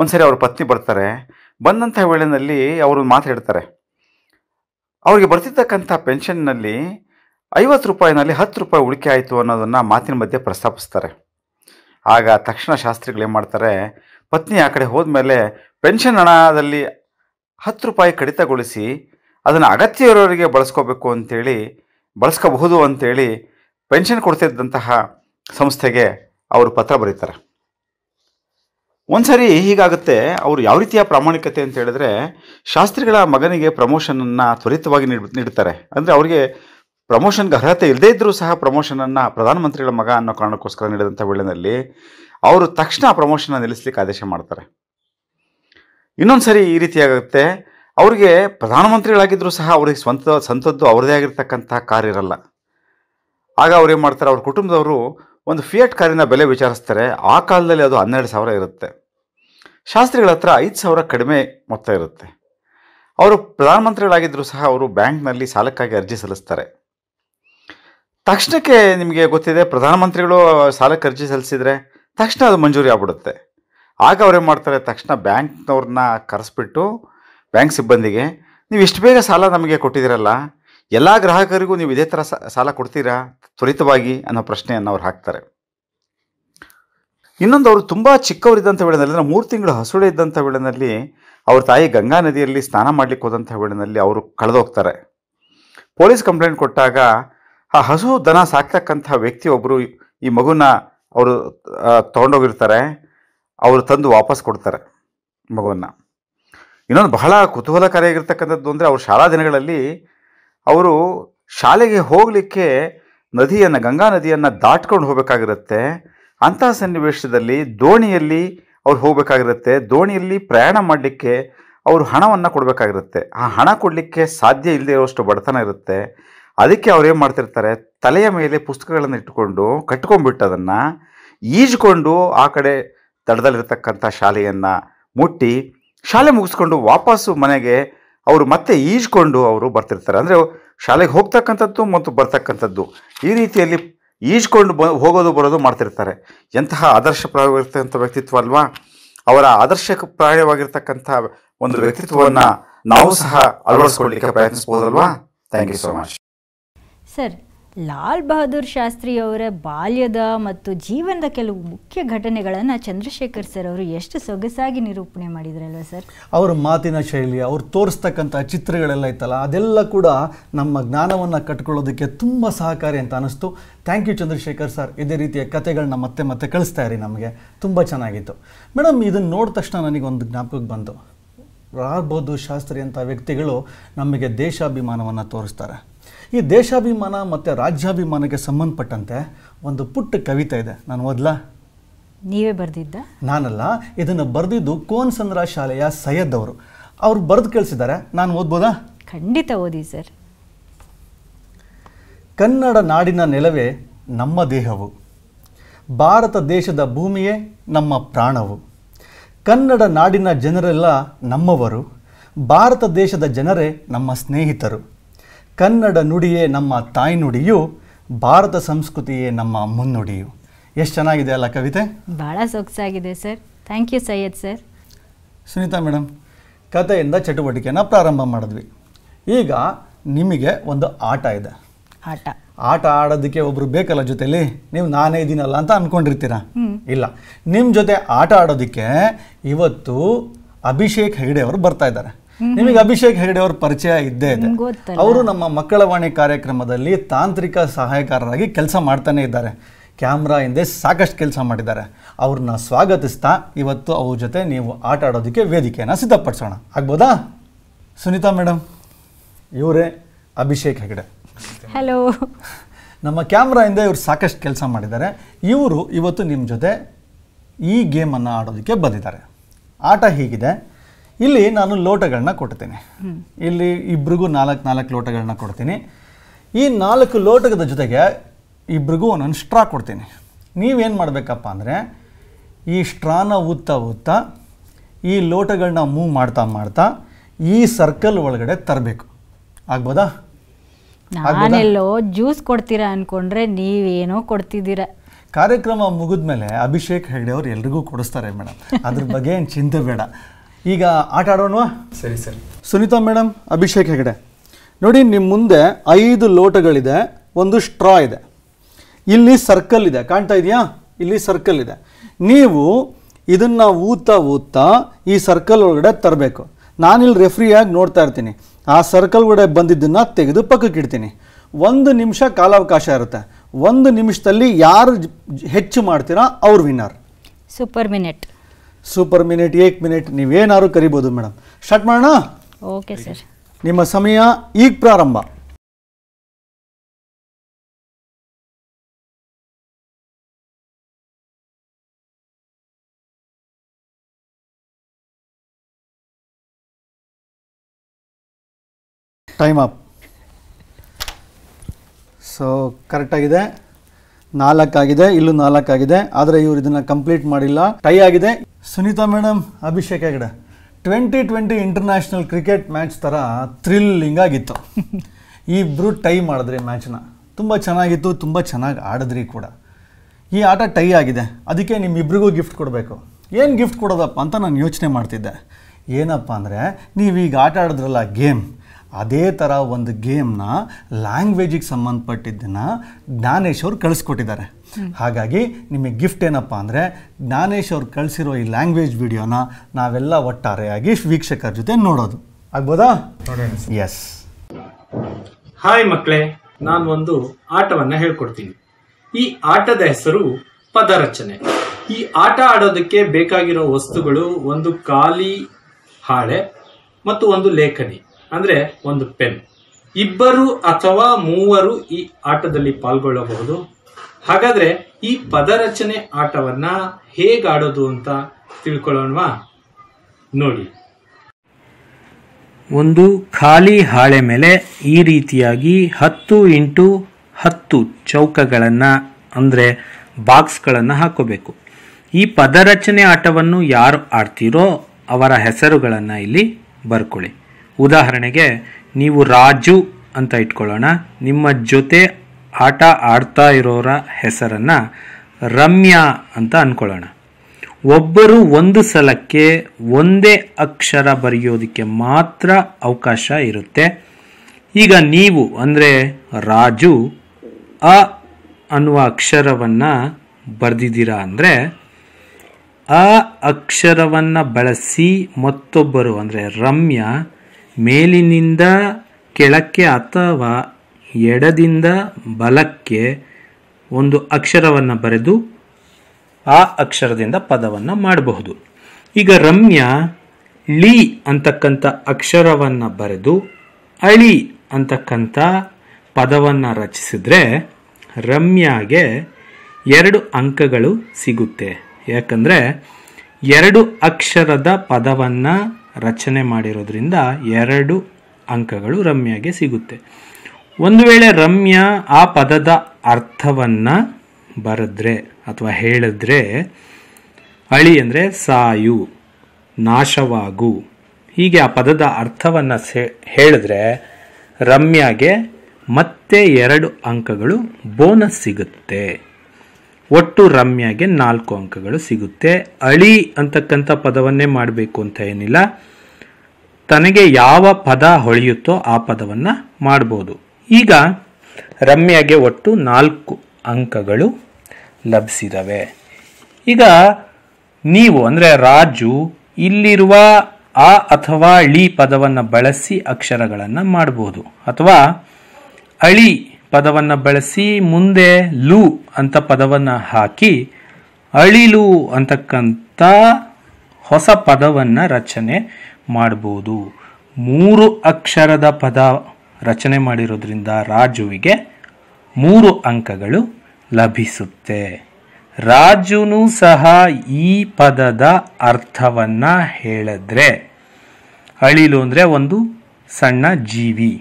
D: ಒಂದು ಸರಿ ಅವ್ರ ಪತ್ನಿ ಬರ್ತಾರೆ ಬಂದಂಥ ವೇಳೆಯಲ್ಲಿ ಅವರು ಮಾತಾಡ್ತಾರೆ ಅವರಿಗೆ ಬರ್ತಿರ್ತಕ್ಕಂಥ ಪೆನ್ಷನ್ನಲ್ಲಿ ಐವತ್ತು ರೂಪಾಯಿನಲ್ಲಿ ಹತ್ತು ರೂಪಾಯಿ ಉಳಿಕೆ ಆಯಿತು ಅನ್ನೋದನ್ನು ಮಾತಿನ ಮಧ್ಯೆ ಪ್ರಸ್ತಾಪಿಸ್ತಾರೆ ಆಗ ತಕ್ಷಣ ಶಾಸ್ತ್ರಿಗಳು ಏನು ಮಾಡ್ತಾರೆ ಪತ್ನಿ ಆ ಕಡೆ ಹೋದ್ಮೇಲೆ ಪೆನ್ಷನ್ ಹಣದಲ್ಲಿ ಹತ್ತು ರೂಪಾಯಿ ಕಡಿತಗೊಳಿಸಿ ಅದನ್ನು ಅಗತ್ಯ ಇರೋರಿಗೆ ಬಳಸ್ಕೋಬೇಕು ಅಂತೇಳಿ ಬಳಸ್ಕೋಬಹುದು ಅಂಥೇಳಿ ಪೆನ್ಷನ್ ಕೊಡ್ತಿದ್ದಂತಹ ಸಂಸ್ಥೆಗೆ ಅವರು ಪತ್ರ ಬರೀತಾರೆ ಒಂದ್ಸರಿ ಹೀಗಾಗುತ್ತೆ ಅವರು ಯಾವ ರೀತಿಯ ಪ್ರಾಮಾಣಿಕತೆ ಅಂತ ಹೇಳಿದ್ರೆ ಶಾಸ್ತ್ರಿಗಳ ಮಗನಿಗೆ ಪ್ರಮೋಷನನ್ನು ತ್ವರಿತವಾಗಿ ನೀಡುತ್ತಾರೆ ಅಂದರೆ ಅವರಿಗೆ ಪ್ರಮೋಷನ್ಗೆ ಅರ್ಹತೆ ಇಲ್ಲದೇ ಇದ್ದರೂ ಸಹ ಪ್ರಮೋಷನನ್ನು ಪ್ರಧಾನಮಂತ್ರಿಗಳ ಮಗ ಅನ್ನೋ ಕಾರಣಕ್ಕೋಸ್ಕರ ನೀಡಿದಂಥ ವೇಳೆಯಲ್ಲಿ ಅವರು ತಕ್ಷಣ ಪ್ರಮೋಷನ್ನ ನಿಲ್ಲಿಸಲಿಕ್ಕೆ ಆದೇಶ ಮಾಡ್ತಾರೆ ಇನ್ನೊಂದು ಸರಿ ಈ ರೀತಿಯಾಗುತ್ತೆ ಅವರಿಗೆ ಪ್ರಧಾನಮಂತ್ರಿಗಳಾಗಿದ್ದರೂ ಸಹ ಅವರಿಗೆ ಸ್ವಂತ ಸಂತದ್ದು ಅವರದೇ ಆಗಿರ್ತಕ್ಕಂಥ ಇರಲ್ಲ ಆಗ ಅವ್ರು ಏನು ಮಾಡ್ತಾರೆ ಅವ್ರ ಕುಟುಂಬದವರು ಒಂದು ಫಿಯಟ್ ಕಾರಿನ ಬೆಲೆ ವಿಚಾರಿಸ್ತಾರೆ ಆ ಕಾಲದಲ್ಲಿ ಅದು ಹನ್ನೆರಡು ಸಾವಿರ ಇರುತ್ತೆ ಶಾಸ್ತ್ರಿಗಳ ಹತ್ರ ಐದು ಸಾವಿರ ಕಡಿಮೆ ಮೊತ್ತ ಇರುತ್ತೆ ಅವರು ಪ್ರಧಾನಮಂತ್ರಿಗಳಾಗಿದ್ದರೂ ಸಹ ಅವರು ಬ್ಯಾಂಕ್ನಲ್ಲಿ ಸಾಲಕ್ಕಾಗಿ ಅರ್ಜಿ ಸಲ್ಲಿಸ್ತಾರೆ ತಕ್ಷಣಕ್ಕೆ ನಿಮಗೆ ಗೊತ್ತಿದೆ ಪ್ರಧಾನಮಂತ್ರಿಗಳು ಸಾಲಕ್ಕೆ ಅರ್ಜಿ ಸಲ್ಲಿಸಿದರೆ ತಕ್ಷಣ ಅದು ಮಂಜೂರಿ ಆಗ್ಬಿಡುತ್ತೆ ಆಗ ಅವ್ರೇನು ಮಾಡ್ತಾರೆ ತಕ್ಷಣ ಬ್ಯಾಂಕ್ನವ್ರನ್ನ ಕರೆಸ್ಬಿಟ್ಟು ಬ್ಯಾಂಕ್ ಸಿಬ್ಬಂದಿಗೆ ನೀವು ಇಷ್ಟು ಬೇಗ ಸಾಲ ನಮಗೆ ಕೊಟ್ಟಿದ್ದೀರಲ್ಲ ಎಲ್ಲ ಗ್ರಾಹಕರಿಗೂ ನೀವು ಇದೇ ಥರ ಸಾಲ ಕೊಡ್ತೀರಾ ತ್ವರಿತವಾಗಿ ಅನ್ನೋ ಪ್ರಶ್ನೆಯನ್ನು ಅವ್ರು ಹಾಕ್ತಾರೆ ಇನ್ನೊಂದು ಅವರು ತುಂಬ ಚಿಕ್ಕವರಿದ್ದಂಥ ವೇಳೆಯಲ್ಲಿ ಅಂದರೆ ಮೂರು ತಿಂಗಳು ಹಸುಳೆ ಇದ್ದಂಥ ವೇಳೆಯಲ್ಲಿ ಅವ್ರ ತಾಯಿ ಗಂಗಾ ನದಿಯಲ್ಲಿ ಸ್ನಾನ ಮಾಡಲಿಕ್ಕೆ ಹೋದಂಥ ವೇಳೆಯಲ್ಲಿ ಅವರು ಕಳೆದೋಗ್ತಾರೆ ಪೊಲೀಸ್ ಕಂಪ್ಲೇಂಟ್ ಕೊಟ್ಟಾಗ ಆ ಹಸು ದನ ಸಾಕ್ತಕ್ಕಂಥ ವ್ಯಕ್ತಿಯೊಬ್ಬರು ಈ ಮಗುನ ಅವರು ತೊಗೊಂಡೋಗಿರ್ತಾರೆ ಅವರು ತಂದು ವಾಪಸ್ ಕೊಡ್ತಾರೆ ಮಗುವನ್ನು ಇನ್ನೊಂದು ಬಹಳ ಕುತೂಹಲಕಾರಿಯಾಗಿರ್ತಕ್ಕಂಥದ್ದು ಅಂದರೆ ಅವ್ರ ಶಾಲಾ ದಿನಗಳಲ್ಲಿ ಅವರು ಶಾಲೆಗೆ ಹೋಗಲಿಕ್ಕೆ ನದಿಯನ್ನು ಗಂಗಾ ನದಿಯನ್ನು ದಾಟ್ಕೊಂಡು ಹೋಗಬೇಕಾಗಿರುತ್ತೆ ಅಂತಹ ಸನ್ನಿವೇಶದಲ್ಲಿ ದೋಣಿಯಲ್ಲಿ ಅವ್ರು ಹೋಗಬೇಕಾಗಿರುತ್ತೆ ದೋಣಿಯಲ್ಲಿ ಪ್ರಯಾಣ ಮಾಡಲಿಕ್ಕೆ ಅವರು ಹಣವನ್ನು ಕೊಡಬೇಕಾಗಿರುತ್ತೆ ಆ ಹಣ ಕೊಡಲಿಕ್ಕೆ ಸಾಧ್ಯ ಇಲ್ಲದೆ ಇರುವಷ್ಟು ಬಡತನ ಇರುತ್ತೆ ಅದಕ್ಕೆ ಅವ್ರು ಏನು ಮಾಡ್ತಿರ್ತಾರೆ ತಲೆಯ ಮೇಲೆ ಪುಸ್ತಕಗಳನ್ನು ಇಟ್ಟುಕೊಂಡು ಕಟ್ಕೊಂಡ್ಬಿಟ್ಟು ಅದನ್ನು ಈಜ್ಕೊಂಡು ಆ ಕಡೆ ದಡದಲ್ಲಿರ್ತಕ್ಕಂಥ ಶಾಲೆಯನ್ನು ಮುಟ್ಟಿ ಶಾಲೆ ಮುಗಿಸ್ಕೊಂಡು ವಾಪಸ್ಸು ಮನೆಗೆ ಅವರು ಮತ್ತೆ ಈಜ್ಕೊಂಡು ಅವರು ಬರ್ತಿರ್ತಾರೆ ಅಂದರೆ ಶಾಲೆಗೆ ಹೋಗ್ತಕ್ಕಂಥದ್ದು ಮತ್ತು ಬರ್ತಕ್ಕಂಥದ್ದು ಈ ರೀತಿಯಲ್ಲಿ ಈಜ್ಕೊಂಡು ಬ ಹೋಗೋದು ಬರೋದು ಮಾಡ್ತಿರ್ತಾರೆ ಎಂತಹ ಆದರ್ಶಪ್ರಾಯವಾಗಿರ್ತಕ್ಕಂಥ ವ್ಯಕ್ತಿತ್ವ ಅಲ್ವಾ ಅವರ ಪ್ರಾಯವಾಗಿರ್ತಕ್ಕಂಥ ಒಂದು ವ್ಯಕ್ತಿತ್ವವನ್ನು ನಾವು ಸಹ ಅಳವಡಿಸ್ಕೊಳ್ಳಿಕ್ಕೆ ಪ್ರಯತ್ನಿಸ್ಬೋದಲ್ವಾ thank you so much
C: sir Lal Bahadur ಶಾಸ್ತ್ರಿಯವರ ಬಾಲ್ಯದ ಮತ್ತು ಜೀವನದ ಕೆಲವು ಮುಖ್ಯ ಘಟನೆಗಳನ್ನು ಚಂದ್ರಶೇಖರ್ ಸರ್ ಅವರು ಎಷ್ಟು ಸೊಗಸಾಗಿ ನಿರೂಪಣೆ ಮಾಡಿದ್ರಲ್ವ ಸರ್
B: ಅವರ ಮಾತಿನ ಶೈಲಿ ಅವರು ತೋರಿಸ್ತಕ್ಕಂಥ ಚಿತ್ರಗಳೆಲ್ಲ ಇತ್ತಲ್ಲ ಅದೆಲ್ಲ ಕೂಡ ನಮ್ಮ ಜ್ಞಾನವನ್ನು ಕಟ್ಕೊಳ್ಳೋದಕ್ಕೆ ತುಂಬ ಸಹಕಾರಿ ಅಂತ ಅನಿಸ್ತು ಥ್ಯಾಂಕ್ ಯು ಚಂದ್ರಶೇಖರ್ ಸರ್ ಇದೇ ರೀತಿಯ ಕಥೆಗಳನ್ನ ಮತ್ತೆ ಮತ್ತೆ ಕಳಿಸ್ತಾ ಇರಿ ನಮಗೆ ತುಂಬ ಚೆನ್ನಾಗಿತ್ತು ಮೇಡಮ್ ಇದನ್ನು ನೋಡಿದ ತಕ್ಷಣ ನನಗೊಂದು ಜ್ಞಾಪಕಕ್ಕೆ ಬಂತು ಲಾಲ್ ಬಹದ್ದೂರ್ ಶಾಸ್ತ್ರಿ ಅಂತ ವ್ಯಕ್ತಿಗಳು ನಮಗೆ ದೇಶಾಭಿಮಾನವನ್ನು ತೋರಿಸ್ತಾರೆ ಈ ದೇಶಾಭಿಮಾನ ಮತ್ತು ರಾಜ್ಯಾಭಿಮಾನಕ್ಕೆ ಸಂಬಂಧಪಟ್ಟಂತೆ ಒಂದು ಪುಟ್ಟ ಕವಿತೆ ಇದೆ ನಾನು ಓದ್ಲಾ ನೀವೇ ಬರೆದಿದ್ದ ನಾನಲ್ಲ ಇದನ್ನು ಬರೆದಿದ್ದು ಕೋನ್ ಸಂದ್ರ ಶಾಲೆಯ ಸೈಯದ್ ಅವರು ಅವ್ರು ಬರೆದು ಕೇಳಿಸಿದ್ದಾರೆ ನಾನು ಓದ್ಬೋದಾ ಖಂಡಿತ ಓದಿ ಸರ್ ಕನ್ನಡ ನಾಡಿನ ನೆಲವೇ ನಮ್ಮ ದೇಹವು ಭಾರತ ದೇಶದ ಭೂಮಿಯೇ ನಮ್ಮ ಪ್ರಾಣವು ಕನ್ನಡ ನಾಡಿನ ಜನರೆಲ್ಲ ನಮ್ಮವರು ಭಾರತ ದೇಶದ ಜನರೇ ನಮ್ಮ ಸ್ನೇಹಿತರು ಕನ್ನಡ ನುಡಿಯೇ ನಮ್ಮ ತಾಯ್ನುಡಿಯು ಭಾರತ ಸಂಸ್ಕೃತಿಯೇ ನಮ್ಮ ಮುನ್ನುಡಿಯು ಎಷ್ಟು ಚೆನ್ನಾಗಿದೆ ಅಲ್ಲ ಕವಿತೆ
C: ಭಾಳ ಸೊಗಸಾಗಿದೆ sir thank you Syed sir
B: Sunita madam ಕಥೆಯಿಂದ ಚಟುವಟಿಕೆಯನ್ನು ಪ್ರಾರಂಭ ಮಾಡಿದ್ವಿ ಈಗ ನಿಮಗೆ ಒಂದು ಆಟ ಇದೆ ಆಟ ಆಟ ಆಡೋದಕ್ಕೆ ಒಬ್ರು ಬೇಕಲ್ಲ ಜೊತೆಲಿ ನೀವು ನಾನೇ ಇದ್ದೀನಲ್ಲ ಅಂತ ಅನ್ಕೊಂಡಿರ್ತೀರಾ ಇಲ್ಲ ನಿಮ್ಮ ಜೊತೆ ಆಟ ಆಡೋದಕ್ಕೆ ಇವತ್ತು ಅಭಿಷೇಕ್ ಹೆಗಡೆ ಅವರು ಬರ್ತಾ ಇದ್ದಾರೆ ನಿಮಗೆ ಅಭಿಷೇಕ್ ಹೆಗಡೆ ಅವ್ರ ಪರಿಚಯ ಇದ್ದೇ ಇದೆ ಅವರು ನಮ್ಮ ಮಕ್ಕಳ ವಾಣಿ ಕಾರ್ಯಕ್ರಮದಲ್ಲಿ ತಾಂತ್ರಿಕ ಸಹಾಯಕಾರರಾಗಿ ಕೆಲಸ ಮಾಡ್ತಾನೆ ಇದ್ದಾರೆ ಕ್ಯಾಮ್ರಾ ಹಿಂದೆ ಸಾಕಷ್ಟು ಕೆಲಸ ಮಾಡಿದ್ದಾರೆ ಅವ್ರನ್ನ ಸ್ವಾಗತಿಸ್ತಾ ಇವತ್ತು ಅವ್ರ ಜೊತೆ ನೀವು ಆಟ ಆಡೋದಕ್ಕೆ ವೇದಿಕೆಯನ್ನು ಸಿದ್ಧಪಡಿಸೋಣ ಆಗ್ಬೋದಾ ಸುನೀತಾ ಮೇಡಮ್ ಇವರೇ ಅಭಿಷೇಕ್ ಹೆಗಡೆ ಹಲೋ ನಮ್ಮ ಕ್ಯಾಮ್ರಾ ಹಿಂದೆ ಇವರು ಸಾಕಷ್ಟು ಕೆಲಸ ಮಾಡಿದ್ದಾರೆ ಇವರು ಇವತ್ತು ನಿಮ್ಮ ಜೊತೆ ಈ ಗೇಮನ್ನು ಆಡೋದಕ್ಕೆ ಬಂದಿದ್ದಾರೆ ಆಟ ಹೀಗಿದೆ ಇಲ್ಲಿ ನಾನು ಲೋಟಗಳನ್ನ ಕೊಡ್ತೇನೆ ಇಲ್ಲಿ ಇಬ್ರಿಗೂ ನಾಲ್ಕು ನಾಲ್ಕು ಲೋಟಗಳನ್ನ ಕೊಡ್ತೀನಿ ಈ ನಾಲ್ಕು ಲೋಟಗಳ ಜೊತೆಗೆ ಇಬ್ರಿಗೂ ಒಂದೊಂದು ಸ್ಟ್ರಾ ಕೊಡ್ತೀನಿ ನೀವೇನು ಮಾಡಬೇಕಪ್ಪ ಅಂದರೆ ಈ ಸ್ಟ್ರಾನ ಉತ್ತಾ ಉತ್ತಾ ಈ ಲೋಟಗಳನ್ನ ಮೂವ್ ಮಾಡ್ತಾ ಮಾಡ್ತಾ ಈ ಸರ್ಕಲ್ ಒಳಗಡೆ ತರಬೇಕು ಆಗ್ಬೋದಾ ನಾನೆಲ್ಲೋ
C: ಜ್ಯೂಸ್ ಕೊಡ್ತೀರಾ ಅನ್ಕೊಂಡ್ರೆ ನೀವೇನೋ ಕೊಡ್ತಿದ್ದೀರಾ
B: ಕಾರ್ಯಕ್ರಮ ಮುಗಿದ್ಮೇಲೆ ಅಭಿಷೇಕ್ ಹೆಗ್ಡೆ ಅವ್ರು ಎಲ್ರಿಗೂ ಕೊಡಿಸ್ತಾರೆ ಮೇಡಮ್ ಅದ್ರ ಬಗ್ಗೆ ಏನು ಚಿಂತೆ ಬೇಡ ಈಗ ಆಟ ಆಡೋಣ ಸರಿ ಸರಿ ಸುನೀತಾ ಮೇಡಮ್ ಅಭಿಷೇಕ್ ಹೆಗಡೆ ನೋಡಿ ನಿಮ್ಮ ಮುಂದೆ ಐದು ಲೋಟಗಳಿದೆ ಒಂದು ಸ್ಟ್ರಾ ಇದೆ ಇಲ್ಲಿ ಸರ್ಕಲ್ ಇದೆ ಕಾಣ್ತಾ ಇದೆಯಾ ಇಲ್ಲಿ ಸರ್ಕಲ್ ಇದೆ ನೀವು ಇದನ್ನು ಊತಾ ಊದ್ತಾ ಈ ಸರ್ಕಲ್ ಒಳಗಡೆ ತರಬೇಕು ನಾನಿಲ್ಲಿ ರೆಫ್ರಿಯಾಗಿ ನೋಡ್ತಾ ಇರ್ತೀನಿ ಆ ಸರ್ಕಲ್ ಒಳಗಡೆ ಬಂದಿದ್ದನ್ನು ತೆಗೆದು ಪಕ್ಕಕ್ಕೆ ಇಡ್ತೀನಿ ಒಂದು ನಿಮಿಷ ಕಾಲಾವಕಾಶ ಇರುತ್ತೆ ಒಂದು ನಿಮಿಷದಲ್ಲಿ ಯಾರು ಹೆಚ್ಚು ಮಾಡ್ತೀರಾ ಅವ್ರು winner
C: super minute
B: super minute ಏಕ್ ಮಿನಿಟ್ ನೀವೇನಾದ್ರು ಕರಿಬೋದು ಮೇಡಮ್ ಸ್ಟಾರ್ಟ್ ಮಾಡೋಣ
D: ಓಕೆ ಸರ್ ನಿಮ್ಮ ಸಮಯ ಈಗ ಪ್ರಾರಂಭ
B: ಟೈಮ್ ಅಪ್ ಸೊ ಕರೆಕ್ಟಾಗಿದೆ ನಾಲ್ಕಾಗಿದೆ ಇಲ್ಲೂ ನಾಲ್ಕಾಗಿದೆ ಆದರೆ ಇವರು ಇದನ್ನು ಕಂಪ್ಲೀಟ್ ಮಾಡಿಲ್ಲ ಟೈ ಆಗಿದೆ Sunita madam Abhishek Hegde twenty twenty international cricket match ಥರ ಥ್ರಿಲ್ಲಿಂಗ್ ಆಗಿತ್ತು ಇಬ್ಬರು ಟೈ ಮಾಡಿದ್ರಿ ಮ್ಯಾಚ್ನ ತುಂಬ ಚೆನ್ನಾಗಿತ್ತು ತುಂಬ ಚೆನ್ನಾಗಿ ಆಡಿದ್ರಿ ಕೂಡ ಈ ಆಟ ಟೈ ಆಗಿದೆ ಅದಕ್ಕೆ ನಿಮ್ಮಿಬ್ರಿಗೂ ಗಿಫ್ಟ್ ಕೊಡಬೇಕು ಏನು ಗಿಫ್ಟ್ ಕೊಡೋದಪ್ಪ ಅಂತ ನಾನು ಯೋಚನೆ ಮಾಡ್ತಿದ್ದೆ ಏನಪ್ಪ ಅಂದರೆ ನೀವೀಗ ಆಟ ಆಡಿದ್ರಲ್ಲ ಗೇಮ್ ಅದೇ ಥರ ಒಂದು ಗೇಮ್ನ ಲ್ಯಾಂಗ್ವೇಜಿಗೆ ಸಂಬಂಧಪಟ್ಟಿದ್ದನ್ನ ಜ್ಞಾನೇಶ್ ಅವ್ರು ಕಳಿಸ್ಕೊಟ್ಟಿದ್ದಾರೆ ಹಾಗಾಗಿ ನಿಮಗೆ ಗಿಫ್ಟ್ ಏನಪ್ಪ ಅಂದರೆ ಜ್ಞಾನೇಶ್ ಅವ್ರು ಕಳಿಸಿರೋ ಈ ಲ್ಯಾಂಗ್ವೇಜ್ ವಿಡಿಯೋನ ನಾವೆಲ್ಲ ಒಟ್ಟಾರೆಯಾಗಿ ವೀಕ್ಷಕರ ಜೊತೆ ನೋಡೋದು ಆಗ್ಬೋದಾ ಎಸ್
A: ಹಾಯ್ ಮಕ್ಕಳೇ ನಾನು ಒಂದು ಆಟವನ್ನು ಹೇಳ್ಕೊಡ್ತೀನಿ ಈ ಆಟದ ಹೆಸರು ಪದರಚನೆ ಈ ಆಟ ಆಡೋದಕ್ಕೆ ಬೇಕಾಗಿರೋ ವಸ್ತುಗಳು ಒಂದು ಖಾಲಿ ಹಾಳೆ ಮತ್ತು ಒಂದು ಲೇಖನಿ ಅಂದ್ರೆ ಒಂದು ಪೆನ್ ಇಬ್ಬರು ಅಥವಾ ಮೂವರು ಈ ಆಟದಲ್ಲಿ ಪಾಲ್ಗೊಳ್ಳಬಹುದು ಹಾಗಾದ್ರೆ ಈ ಪದರಚನೆ ಆಟವನ್ನ ಆಡೋದು ಅಂತ ತಿಳ್ಕೊಳ್ಳೋಣ ನೋಡಿ ಒಂದು ಖಾಲಿ ಹಾಳೆ ಮೇಲೆ ಈ ರೀತಿಯಾಗಿ ಹತ್ತು ಇಂಟು ಹತ್ತು ಅಂದ್ರೆ ಅಂದರೆ ಬಾಕ್ಸ್ಗಳನ್ನು ಹಾಕೋಬೇಕು ಈ ಪದರಚನೆ ಆಟವನ್ನು ಯಾರು ಆಡ್ತೀರೋ ಅವರ ಹೆಸರುಗಳನ್ನು ಇಲ್ಲಿ ಬರ್ಕೊಳ್ಳಿ ಉದಾಹರಣೆಗೆ ನೀವು ರಾಜು ಅಂತ ಇಟ್ಕೊಳ್ಳೋಣ ನಿಮ್ಮ ಜೊತೆ ಆಟ ಆಡ್ತಾ ಇರೋರ ಹೆಸರನ್ನು ರಮ್ಯಾ ಅಂತ ಅಂದ್ಕೊಳ್ಳೋಣ ಒಬ್ಬರು ಒಂದು ಸಲಕ್ಕೆ ಒಂದೇ ಅಕ್ಷರ ಬರೆಯೋದಕ್ಕೆ ಮಾತ್ರ ಅವಕಾಶ ಇರುತ್ತೆ ಈಗ ನೀವು ಅಂದರೆ ರಾಜು ಅ ಅನ್ನುವ ಅಕ್ಷರವನ್ನು ಬರೆದಿದ್ದೀರಾ ಅಂದರೆ ಆ ಅಕ್ಷರವನ್ನು ಬಳಸಿ ಮತ್ತೊಬ್ಬರು ಅಂದರೆ ರಮ್ಯಾ ಮೇಲಿನಿಂದ ಕೆಳಕ್ಕೆ ಅಥವಾ ಎಡದಿಂದ ಬಲಕ್ಕೆ ಒಂದು ಅಕ್ಷರವನ್ನು ಬರೆದು ಆ ಅಕ್ಷರದಿಂದ ಪದವನ್ನು ಮಾಡಬಹುದು ಈಗ ರಮ್ಯ ಳಿ ಅಂತಕ್ಕಂಥ ಅಕ್ಷರವನ್ನು ಬರೆದು ಅಳಿ ಅಂತಕ್ಕಂಥ ಪದವನ್ನು ರಚಿಸಿದ್ರೆ ರಮ್ಯಾಗೆ ಎರಡು ಅಂಕಗಳು ಸಿಗುತ್ತೆ ಯಾಕಂದರೆ ಎರಡು ಅಕ್ಷರದ ಪದವನ್ನು ರಚನೆ ಮಾಡಿರೋದ್ರಿಂದ ಎರಡು ಅಂಕಗಳು ರಮ್ಯಾಗೆ ಸಿಗುತ್ತೆ ಒಂದು ವೇಳೆ ರಮ್ಯಾ ಆ ಪದದ ಅರ್ಥವನ್ನು ಬರೆದ್ರೆ ಅಥವಾ ಹೇಳಿದ್ರೆ ಅಳಿ ಅಂದರೆ ಸಾಯು ನಾಶವಾಗು ಹೀಗೆ ಆ ಪದದ ಅರ್ಥವನ್ನು ಹೇಳಿದ್ರೆ ರಮ್ಯಾಗೆ ಮತ್ತೆ ಎರಡು ಅಂಕಗಳು ಬೋನಸ್ ಸಿಗುತ್ತೆ ಒಟ್ಟು ರಮ್ಯಾಗೆ ನಾಲ್ಕು ಅಂಕಗಳು ಸಿಗುತ್ತೆ ಅಳಿ ಅಂತಕ್ಕಂಥ ಪದವನ್ನೇ ಮಾಡಬೇಕು ಅಂತ ಏನಿಲ್ಲ ತನಗೆ ಯಾವ ಪದ ಹೊಳೆಯುತ್ತೋ ಆ ಪದವನ್ನು ಮಾಡ್ಬೋದು ಈಗ ರಮ್ಯಾಗೆ ಒಟ್ಟು ನಾಲ್ಕು ಅಂಕಗಳು ಲಭಿಸಿದವೆ ಈಗ ನೀವು ಅಂದರೆ ರಾಜು ಇಲ್ಲಿರುವ ಆ ಅಥವಾ ಳಿ ಪದವನ್ನು ಬಳಸಿ ಅಕ್ಷರಗಳನ್ನು ಮಾಡ್ಬೋದು ಅಥವಾ ಅಳಿ ಪದವನ್ನು ಬಳಸಿ ಮುಂದೆ ಲು ಅಂತ ಪದವನ್ನು ಹಾಕಿ ಅಳಿಲು ಅಂತಕ್ಕಂಥ ಹೊಸ ಪದವನ್ನು ರಚನೆ ಮಾಡ್ಬೋದು ಮೂರು ಅಕ್ಷರದ ಪದ ರಚನೆ ಮಾಡಿರೋದ್ರಿಂದ ರಾಜುವಿಗೆ ಮೂರು ಅಂಕಗಳು ಲಭಿಸುತ್ತೆ ರಾಜುನು ಸಹ ಈ ಪದದ ಅರ್ಥವನ್ನು ಹೇಳಿದ್ರೆ ಅಳಿಲು ಅಂದರೆ ಒಂದು ಸಣ್ಣ ಜೀವಿ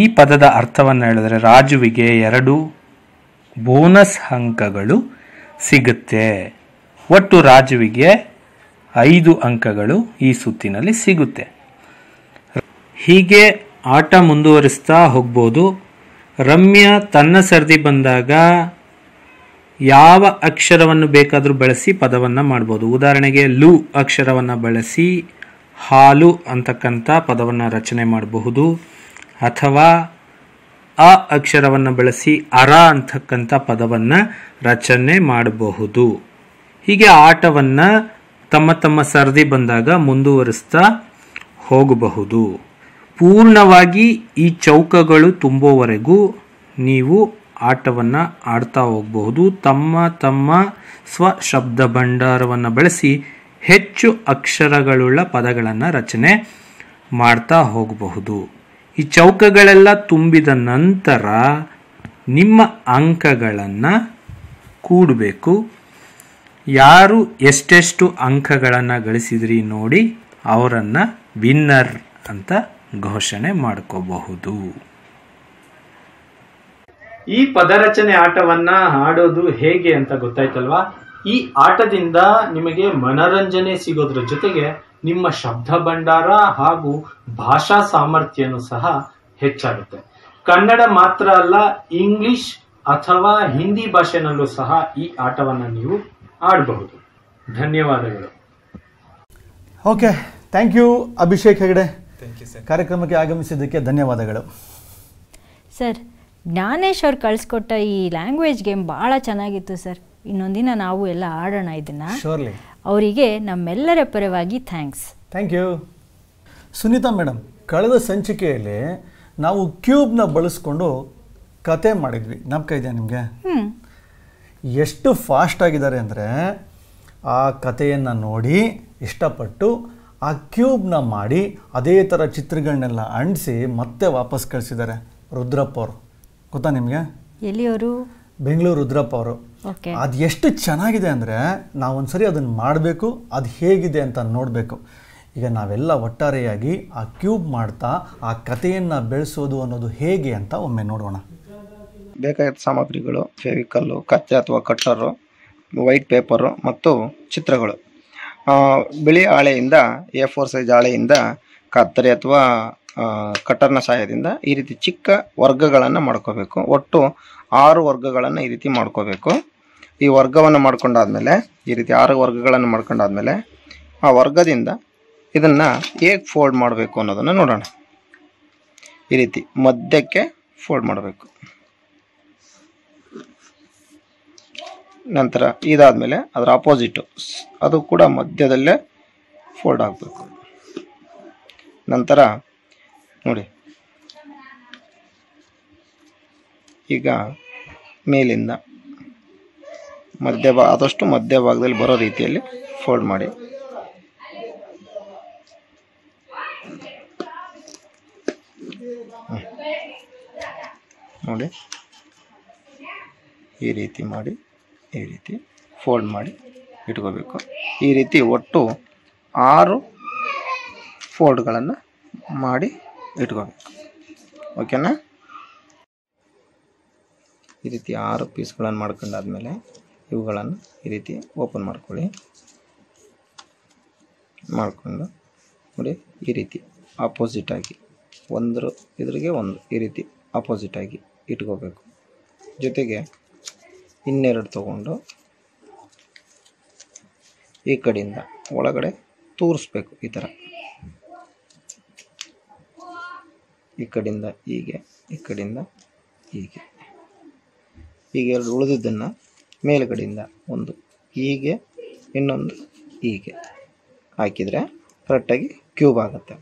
A: ಈ ಪದದ ಅರ್ಥವನ್ನು ಹೇಳಿದ್ರೆ ರಾಜುವಿಗೆ ಎರಡು ಬೋನಸ್ ಅಂಕಗಳು ಸಿಗುತ್ತೆ ಒಟ್ಟು ರಾಜುವಿಗೆ ಐದು ಅಂಕಗಳು ಈ ಸುತ್ತಿನಲ್ಲಿ ಸಿಗುತ್ತೆ ಹೀಗೆ ಆಟ ಮುಂದುವರಿಸ್ತಾ ಹೋಗ್ಬೋದು ರಮ್ಯ ತನ್ನ ಸರ್ದಿ ಬಂದಾಗ ಯಾವ ಅಕ್ಷರವನ್ನು ಬೇಕಾದರೂ ಬಳಸಿ ಪದವನ್ನು ಮಾಡ್ಬೋದು ಉದಾಹರಣೆಗೆ ಲು ಅಕ್ಷರವನ್ನು ಬಳಸಿ ಹಾಲು ಅಂತಕ್ಕಂಥ ಪದವನ್ನು ರಚನೆ ಮಾಡಬಹುದು ಅಥವಾ ಅ ಅಕ್ಷರವನ್ನು ಬಳಸಿ ಅರ ಅಂತಕ್ಕಂಥ ಪದವನ್ನು ರಚನೆ ಮಾಡಬಹುದು ಹೀಗೆ ಆಟವನ್ನು ತಮ್ಮ ತಮ್ಮ ಸರದಿ ಬಂದಾಗ ಮುಂದುವರಿಸ್ತಾ ಹೋಗಬಹುದು ಪೂರ್ಣವಾಗಿ ಈ ಚೌಕಗಳು ತುಂಬುವವರೆಗೂ ನೀವು ಆಟವನ್ನು ಆಡ್ತಾ ಹೋಗಬಹುದು ತಮ್ಮ ತಮ್ಮ ಸ್ವಶಬ್ದ ಭಂಡಾರವನ್ನು ಬಳಸಿ ಹೆಚ್ಚು ಅಕ್ಷರಗಳುಳ್ಳ ಪದಗಳನ್ನು ರಚನೆ ಮಾಡ್ತಾ ಹೋಗಬಹುದು ಈ ಚೌಕಗಳೆಲ್ಲ ತುಂಬಿದ ನಂತರ ನಿಮ್ಮ ಅಂಕಗಳನ್ನು ಕೂಡಬೇಕು ಯಾರು ಎಷ್ಟೆಷ್ಟು ಅಂಕಗಳನ್ನು ಗಳಿಸಿದ್ರಿ ನೋಡಿ ಅವರನ್ನು ವಿನ್ನರ್ ಅಂತ ಘೋಷಣೆ ಮಾಡ್ಕೋಬಹುದು ಈ ಪದರಚನೆ ಆಟವನ್ನ ಆಡೋದು ಹೇಗೆ ಅಂತ ಗೊತ್ತಾಯ್ತಲ್ವಾ ಈ ಆಟದಿಂದ ನಿಮಗೆ ಮನರಂಜನೆ ಸಿಗೋದ್ರ ಜೊತೆಗೆ ನಿಮ್ಮ ಶಬ್ದ ಭಂಡಾರ ಹಾಗೂ ಭಾಷಾ ಸಾಮರ್ಥ್ಯನು ಸಹ ಹೆಚ್ಚಾಗುತ್ತೆ ಕನ್ನಡ ಮಾತ್ರ ಅಲ್ಲ ಇಂಗ್ಲಿಷ್ ಅಥವಾ ಹಿಂದಿ ಭಾಷೆನಲ್ಲೂ ಸಹ ಈ ಆಟವನ್ನು ನೀವು ಆಡಬಹುದು ಧನ್ಯವಾದಗಳು
B: okay thank you Abhishek Hegde ಕಾರ್ಯಕ್ರಮಕ್ಕೆ ಆಗಮಿಸಿದ್ದಕ್ಕೆ ಧನ್ಯವಾದಗಳು
C: ಸರ್ ಜ್ಞಾನೇಶ್ ಅವ್ರು ಕಳಿಸ್ಕೊಟ್ಟ ಈ ಲ್ಯಾಂಗ್ವೇಜ್ ಗೇಮ್ ಬಹಳ ಚೆನ್ನಾಗಿತ್ತು ಸರ್ ಇನ್ನೊಂದಿನ ನಾವು ಎಲ್ಲ ಆಡೋಣ ಇದನ್ನ ಅವರಿಗೆ ನಮ್ಮೆಲ್ಲರ ಪರವಾಗಿ thanks
B: thank you Sunita madam ಕಳೆದ ಸಂಚಿಕೆಯಲ್ಲಿ ನಾವು ಕ್ಯೂಬ್ನ ಬಳಸ್ಕೊಂಡು ಕತೆ ಮಾಡಿದ್ವಿ ನಮ್ಮ ಇದೆಯಾ ನಿಮಗೆ ಎಷ್ಟು ಫಾಸ್ಟ್ ಆಗಿದ್ದಾರೆ ಅಂದರೆ ಆ ಕಥೆಯನ್ನು ನೋಡಿ ಇಷ್ಟಪಟ್ಟು ಆ ಕ್ಯೂಬ್ನ ಮಾಡಿ ಅದೇ ಥರ ಚಿತ್ರಗಳನ್ನೆಲ್ಲ ಅಂಟಿಸಿ ಮತ್ತೆ ವಾಪಸ್ ಕಳಿಸಿದ್ದಾರೆ ರುದ್ರಪ್ಪ ಅವರು ಗೊತ್ತಾ ನಿಮಗೆ ಎಲ್ಲಿಯವರು ಬೆಂಗಳೂರು ರುದ್ರಪ್ಪ ಅವರು ಅದು ಎಷ್ಟು ಚೆನ್ನಾಗಿದೆ ಅಂದರೆ ನಾವೊಂದ್ಸರಿ ಅದನ್ನು ಮಾಡಬೇಕು ಅದು ಹೇಗಿದೆ ಅಂತ ನೋಡಬೇಕು ಈಗ ನಾವೆಲ್ಲ ಒಟ್ಟಾರೆಯಾಗಿ ಆ ಕ್ಯೂಬ್ ಮಾಡ್ತಾ ಆ ಕಥೆಯನ್ನು ಬೆಳೆಸೋದು ಅನ್ನೋದು ಹೇಗೆ ಅಂತ ಒಮ್ಮೆ ನೋಡೋಣ
E: ಬೇಕಾದ ಸಾಮಗ್ರಿಗಳು ಫೆವಿಕಲ್ಲು ಕತ್ತೆ ಅಥವಾ ಕಟ್ಟರು ವೈಟ್ ಪೇಪರು ಮತ್ತು ಚಿತ್ರಗಳು ಬಿಳಿ ಹಾಳೆಯಿಂದ ಎ ಫೋರ್ ಸೈಜ್ ಹಾಳೆಯಿಂದ ಕತ್ತರಿ ಅಥವಾ ಕಟ್ಟರ್ನ ಸಹಾಯದಿಂದ ಈ ರೀತಿ ಚಿಕ್ಕ ವರ್ಗಗಳನ್ನು ಮಾಡ್ಕೋಬೇಕು ಒಟ್ಟು ಆರು ವರ್ಗಗಳನ್ನು ಈ ರೀತಿ ಮಾಡ್ಕೋಬೇಕು ಈ ವರ್ಗವನ್ನು ಮಾಡ್ಕೊಂಡಾದಮೇಲೆ ಈ ರೀತಿ ಆರು ವರ್ಗಗಳನ್ನು ಮಾಡ್ಕೊಂಡಾದ್ಮೇಲೆ ಆ ವರ್ಗದಿಂದ ಇದನ್ನು ಹೇಗೆ ಫೋಲ್ಡ್ ಮಾಡಬೇಕು ಅನ್ನೋದನ್ನು ನೋಡೋಣ ಈ ರೀತಿ ಮಧ್ಯಕ್ಕೆ ಫೋಲ್ಡ್ ಮಾಡಬೇಕು ನಂತರ ಇದಾದಮೇಲೆ ಅದರ ಅಪೋಸಿಟು ಅದು ಕೂಡ ಮಧ್ಯದಲ್ಲೇ ಫೋಲ್ಡ್ ಆಗಬೇಕು ನಂತರ ನೋಡಿ ಈಗ ಮೇಲಿಂದ ಮಧ್ಯ ಭಾಗ ಆದಷ್ಟು ಮಧ್ಯ ಭಾಗದಲ್ಲಿ ಬರೋ ರೀತಿಯಲ್ಲಿ ಫೋಲ್ಡ್ ಮಾಡಿ ನೋಡಿ ಈ ರೀತಿ ಮಾಡಿ ಈ ರೀತಿ ಫೋಲ್ಡ್ ಮಾಡಿ ಇಟ್ಕೋಬೇಕು ಈ ರೀತಿ ಒಟ್ಟು ಆರು ಫೋಲ್ಡ್ಗಳನ್ನು ಮಾಡಿ ಇಟ್ಕೋಬೇಕು ಓಕೆನಾ ಈ ರೀತಿ ಆರು ಪೀಸ್ಗಳನ್ನು ಮಾಡ್ಕೊಂಡಾದ್ಮೇಲೆ ಇವುಗಳನ್ನು ಈ ರೀತಿ ಓಪನ್ ಮಾಡ್ಕೊಳ್ಳಿ ಮಾಡಿಕೊಂಡು ನೋಡಿ ಈ ರೀತಿ ಆಪೋಸಿಟಾಗಿ ಆಗಿ ಒಂದರ ಇದ್ರಿಗೆ ಒಂದು ಈ ರೀತಿ ಆಪೋಸಿಟಾಗಿ ಆಗಿ ಇಟ್ಕೋಬೇಕು ಜೊತೆಗೆ ಇನ್ನೆರಡು ತಗೊಂಡು ಈ ಕಡೆಯಿಂದ ಒಳಗಡೆ ತೋರಿಸ್ಬೇಕು ಈ ಥರ ಈ ಕಡೆಯಿಂದ ಹೀಗೆ ಈ ಕಡೆಯಿಂದ ಹೀಗೆ ಈಗ ಎರಡು ಉಳಿದಿದ್ದನ್ನು ಮೇಲುಗಡೆಯಿಂದ ಒಂದು ಹೀಗೆ ಇನ್ನೊಂದು ಹೀಗೆ ಹಾಕಿದರೆ ಕರೆಕ್ಟಾಗಿ ಕ್ಯೂಬ್ ಆಗುತ್ತೆ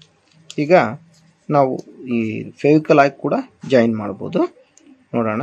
E: ಈಗ ನಾವು ಈ ಫೆವಿಕಲ್ ಹಾಕಿ ಕೂಡ ಜಾಯಿನ್ ಮಾಡ್ಬೋದು ನೋಡೋಣ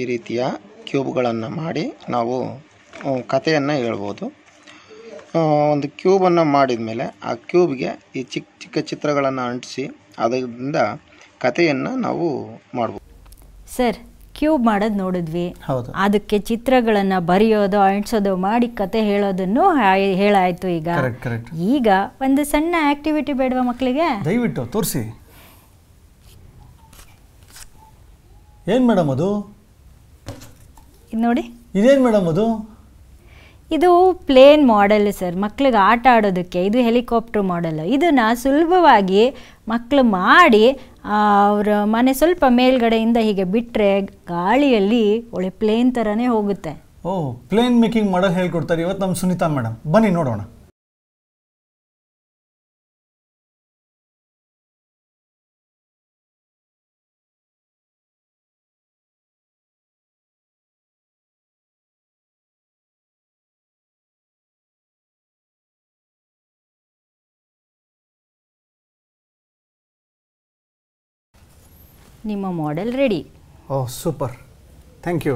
E: ಈ ರೀತಿಯ ಕ್ಯೂಬ್ಗಳನ್ನು ಮಾಡಿ ನಾವು ಕಥೆಯನ್ನು ಹೇಳ್ಬೋದು ಒಂದು ಕ್ಯೂಬನ್ನು ಮಾಡಿದ ಮೇಲೆ ಆ ಕ್ಯೂಬ್ಗೆ ಈ ಚಿಕ್ಕ ಚಿಕ್ಕ ಚಿತ್ರಗಳನ್ನು ಅಂಟಿಸಿ ಅದರಿಂದ ಕಥೆಯನ್ನು ನಾವು ಮಾಡ್ಬೋದು
C: ಸರ್ ಕ್ಯೂಬ್ ಮಾಡೋದು ನೋಡಿದ್ವಿ ಹೌದು ಅದಕ್ಕೆ ಚಿತ್ರಗಳನ್ನು ಬರೆಯೋದು ಅಂಟಿಸೋದು ಮಾಡಿ ಕತೆ ಹೇಳೋದನ್ನು ಹೇಳಾಯಿತು ಈಗ ಈಗ ಒಂದು ಸಣ್ಣ ಆಕ್ಟಿವಿಟಿ ಬೇಡವಾ ಮಕ್ಕಳಿಗೆ
B: ದಯವಿಟ್ಟು ತೋರಿಸಿ ಏನು ಮೇಡಮ್ ಅದು ಇದು ನೋಡಿ ಇದೇನು ಮೇಡಮ್ ಅದು
C: ಇದು ಪ್ಲೇನ್ ಮಾಡೆಲ್ ಸರ್ ಮಕ್ಳಿಗೆ ಆಟ ಆಡೋದಕ್ಕೆ ಇದು ಹೆಲಿಕಾಪ್ಟರ್ ಮಾಡೆಲ್ ಇದನ್ನು ಸುಲಭವಾಗಿ ಮಕ್ಕಳು ಮಾಡಿ ಅವರ ಮನೆ ಸ್ವಲ್ಪ ಮೇಲ್ಗಡೆಯಿಂದ ಹೀಗೆ ಬಿಟ್ಟರೆ ಗಾಳಿಯಲ್ಲಿ ಒಳ್ಳೆ ಪ್ಲೇನ್ ಥರನೇ ಹೋಗುತ್ತೆ
B: ಓ ಪ್ಲೇನ್
D: ಮೇಕಿಂಗ್ ಮಾಡಲ್ ಹೇಳ್ಕೊಡ್ತಾರೆ ಇವತ್ತು ನಮ್ಮ ಸುನೀತಾ ಮೇಡಮ್ ಬನ್ನಿ ನೋಡೋಣ ನಿಮ್ಮ
C: model ready
B: oh super thank you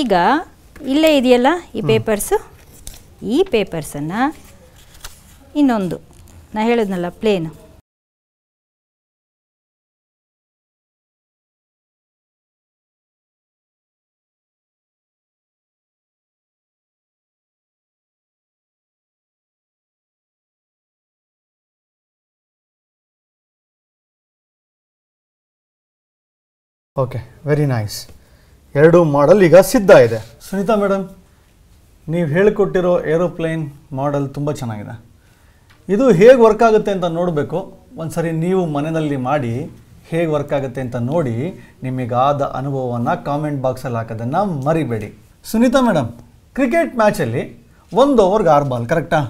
C: ಈಗ ಇಲ್ಲೇ ಇದೆಯಲ್ಲ ಈ ಪೇಪರ್ಸು ಈ ಪೇಪರ್ಸನ್ನು ಇನ್ನೊಂದು ನಾ
D: ಹೇಳಿದ್ನಲ್ಲ ಪ್ಲೇನು ಓಕೆ ವೆರಿ ನೈಸ್ ಎರಡು ಮಾಡಲ್ ಈಗ ಸಿದ್ಧ ಇದೆ ಸುನೀತಾ ಮೇಡಮ್
B: ನೀವು ಹೇಳಿಕೊಟ್ಟಿರೋ ಏರೋಪ್ಲೇನ್ ಮಾಡಲ್ ತುಂಬ ಚೆನ್ನಾಗಿದೆ ಇದು ಹೇಗೆ ವರ್ಕ್ ಆಗುತ್ತೆ ಅಂತ ನೋಡಬೇಕು ಒಂದು ನೀವು ಮನೆಯಲ್ಲಿ ಮಾಡಿ ಹೇಗೆ ವರ್ಕ್ ಆಗುತ್ತೆ ಅಂತ ನೋಡಿ ನಿಮಗಾದ ಅನುಭವವನ್ನು ಕಾಮೆಂಟ್ ಬಾಕ್ಸಲ್ಲಿ ಹಾಕೋದನ್ನು ಮರಿಬೇಡಿ ಸುನೀತಾ ಮೇಡಮ್ ಕ್ರಿಕೆಟ್ ಮ್ಯಾಚಲ್ಲಿ ಒಂದು ಓವರ್ಗೆ ಆರು ಬಾಲ್ ಕರೆಕ್ಟಾ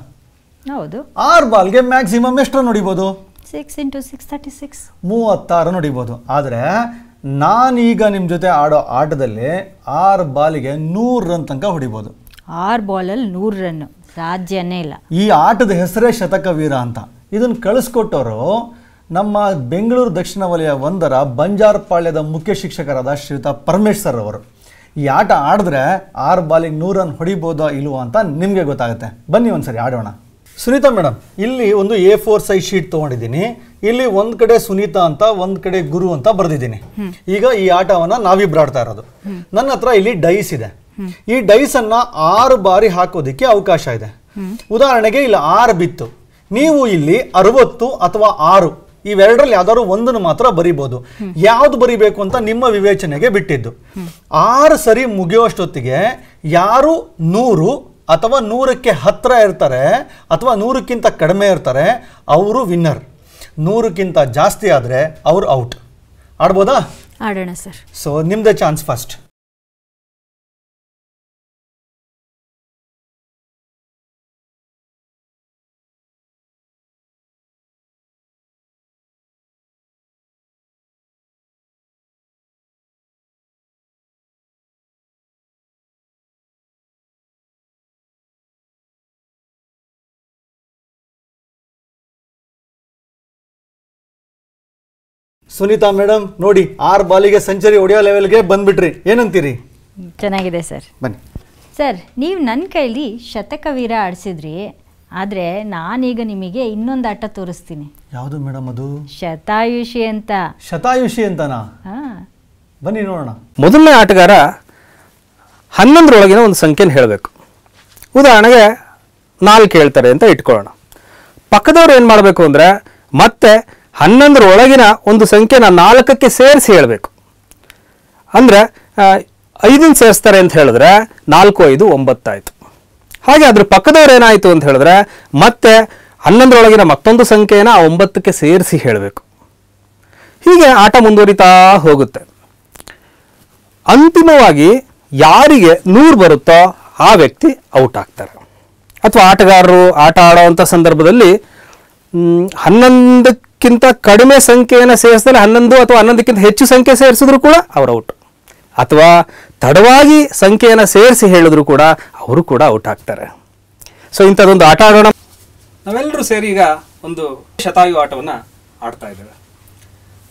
B: ಹೌದು ಆರು ಬಾಲ್ಗೆ ಮ್ಯಾಕ್ಸಿಮಮ್ ಎಷ್ಟು ನೋಡಿಬೋದು
C: six into six thirty six
B: ಮೂವತ್ತಾರು ನೋಡಿಬೋದು ಆದರೆ ನಾನೀಗ ನಿಮ್ಮ ಜೊತೆ ಆಡೋ ಆಟದಲ್ಲಿ ಆರು ಬಾಲಿಗೆ ನೂರು ರನ್ ತನಕ ಹೊಡಿಬೋದು
C: ಆರು ಬಾಲಲ್ಲಿ ನೂರು ರನ್ ಸಾಧ್ಯನೇ ಇಲ್ಲ
B: ಈ ಆಟದ ಹೆಸರೇ ಶತಕ ವೀರ ಅಂತ ಇದನ್ನು ಕಳಿಸ್ಕೊಟ್ಟವರು ನಮ್ಮ ಬೆಂಗಳೂರು ದಕ್ಷಿಣ ವಲಯ ಒಂದರ ಬಂಜಾರ್ಪಾಳ್ಯದ ಮುಖ್ಯ ಶಿಕ್ಷಕರಾದ ಶ್ರೀತ ಪರಮೇಶ್ವರ್ ಅವರು ಈ ಆಟ ಆಡಿದ್ರೆ ಆರು ಬಾಲಿಗೆ ನೂರು ರನ್ ಹೊಡಿಬೋದಾ ಇಲ್ವೋ ಅಂತ ನಿಮಗೆ ಗೊತ್ತಾಗುತ್ತೆ ಬನ್ನಿ ಒಂದ್ಸರಿ ಆಡೋಣ ಸುನೀತಾ ಮೇಡಮ್ ಇಲ್ಲಿ ಒಂದು ಎ ಫೋರ್ ಸೈಜ್ ಶೀಟ್ ತಗೊಂಡಿದ್ದೀನಿ ಇಲ್ಲಿ ಒಂದ್ ಕಡೆ ಸುನೀತಾ ಅಂತ ಒಂದ್ ಕಡೆ ಗುರು ಅಂತ ಬರೆದಿದ್ದೀನಿ ಈಗ ಈ ಆಟವನ್ನ ನಾವಿಬ್ರು ಆಡ್ತಾ ಇರೋದು ನನ್ನ ಹತ್ರ ಇಲ್ಲಿ ಡೈಸ್ ಇದೆ ಈ ಡೈಸ್ ಅನ್ನ ಆರು ಬಾರಿ ಹಾಕೋದಕ್ಕೆ ಅವಕಾಶ ಇದೆ ಉದಾಹರಣೆಗೆ ಇಲ್ಲಿ ಆರು ಬಿತ್ತು ನೀವು ಇಲ್ಲಿ ಅರವತ್ತು ಅಥವಾ ಆರು ಇವೆರಡರಲ್ಲಿ ಯಾವ್ದಾದ್ರು ಒಂದನ್ನು ಮಾತ್ರ ಬರಿಬೋದು ಯಾವ್ದು ಬರಿಬೇಕು ಅಂತ ನಿಮ್ಮ ವಿವೇಚನೆಗೆ ಬಿಟ್ಟಿದ್ದು ಆರು ಸರಿ ಮುಗಿಯುವಷ್ಟೊತ್ತಿಗೆ ಯಾರು ನೂರು ಅಥವಾ ನೂರಕ್ಕೆ ಹತ್ತಿರ ಇರ್ತಾರೆ ಅಥವಾ ನೂರಕ್ಕಿಂತ ಕಡಿಮೆ ಇರ್ತಾರೆ ಅವರು ವಿನ್ನರ್ ನೂರಕ್ಕಿಂತ ಜಾಸ್ತಿ ಆದರೆ ಅವರು ಔಟ್ ಆಡ್ಬೋದಾ
D: ಆಡೋಣ ಸರ್ ಸೊ ನಿಮ್ಮದೇ ಚಾನ್ಸ್ ಫಸ್ಟ್ ಸುನೀತಾ ಮೇಡಮ್ ನೋಡಿ ಆರು ಬಾಲಿಗೆ
B: ಸೆಂಚುರಿ ಒಡಿಯೋ ಲೆವೆಲ್ಗೆ ಬಂದ್ಬಿಟ್ರಿ ಏನಂತೀರಿ ಚೆನ್ನಾಗಿದೆ ಸರ್ ಬನ್ನಿ
C: ಸರ್ ನೀವು ನನ್ನ ಕೈಲಿ ವೀರ ಆಡಿಸಿದ್ರಿ ಆದರೆ ನಾನೀಗ ನಿಮಗೆ ಇನ್ನೊಂದು ಆಟ ತೋರಿಸ್ತೀನಿ
B: ಯಾವುದು ಮೇಡಮ್ ಅದು
C: ಶತಾಯುಷಿ ಅಂತ
B: ಶತಾಯುಷಿ ಅಂತನಾ ಬನ್ನಿ ನೋಡೋಣ
A: ಮೊದಲನೇ ಆಟಗಾರ ಹನ್ನೊಂದರೊಳಗಿನ ಒಂದು ಸಂಖ್ಯೆನ ಹೇಳಬೇಕು ಉದಾಹರಣೆಗೆ ನಾಲ್ಕು ಹೇಳ್ತಾರೆ ಅಂತ ಇಟ್ಕೊಳ್ಳೋಣ ಪಕ್ಕದವ್ರು ಏನು ಮಾಡಬೇಕು ಅಂದರೆ ಮತ್ತೆ ಹನ್ನೊಂದರ ಒಳಗಿನ ಒಂದು ಸಂಖ್ಯೆನ ನಾಲ್ಕಕ್ಕೆ ಸೇರಿಸಿ ಹೇಳಬೇಕು ಅಂದರೆ ಐದನ್ನ ಸೇರಿಸ್ತಾರೆ ಅಂತ ಹೇಳಿದ್ರೆ ನಾಲ್ಕು ಐದು ಒಂಬತ್ತಾಯಿತು ಹಾಗೆ ಅದ್ರ ಪಕ್ಕದವ್ರು ಏನಾಯಿತು ಅಂತ ಹೇಳಿದ್ರೆ ಮತ್ತೆ ಹನ್ನೊಂದರೊಳಗಿನ ಮತ್ತೊಂದು ಸಂಖ್ಯೆನ ಆ ಒಂಬತ್ತಕ್ಕೆ ಸೇರಿಸಿ ಹೇಳಬೇಕು ಹೀಗೆ ಆಟ ಮುಂದುವರಿತಾ ಹೋಗುತ್ತೆ ಅಂತಿಮವಾಗಿ ಯಾರಿಗೆ ನೂರು ಬರುತ್ತೋ ಆ ವ್ಯಕ್ತಿ ಔಟ್ ಆಗ್ತಾರೆ ಅಥವಾ ಆಟಗಾರರು ಆಟ ಆಡೋ ಸಂದರ್ಭದಲ್ಲಿ ಹನ್ನೊಂದು ಕ್ಕಿಂತ ಕಡಿಮೆ ಸಂಖ್ಯೆಯನ್ನು ಸೇರಿಸಿದರೆ ಹನ್ನೊಂದು ಅಥವಾ ಹನ್ನೊಂದಕ್ಕಿಂತ ಹೆಚ್ಚು ಸಂಖ್ಯೆ ಸೇರಿಸಿದ್ರು ಕೂಡ ಅವರು ಔಟ್ ಅಥವಾ ತಡವಾಗಿ ಸಂಖ್ಯೆಯನ್ನು ಸೇರಿಸಿ ಹೇಳಿದ್ರು ಕೂಡ ಅವರು ಕೂಡ ಔಟ್ ಆಗ್ತಾರೆ ಸೊ ಇಂಥದ್ದೊಂದು ಆಟ ಆಡೋಣ ನಾವೆಲ್ಲರೂ ಸೇರಿ ಈಗ ಒಂದು ಶತಾಯು ಆಟವನ್ನು ಆಡ್ತಾ ಇದ್ದೇವೆ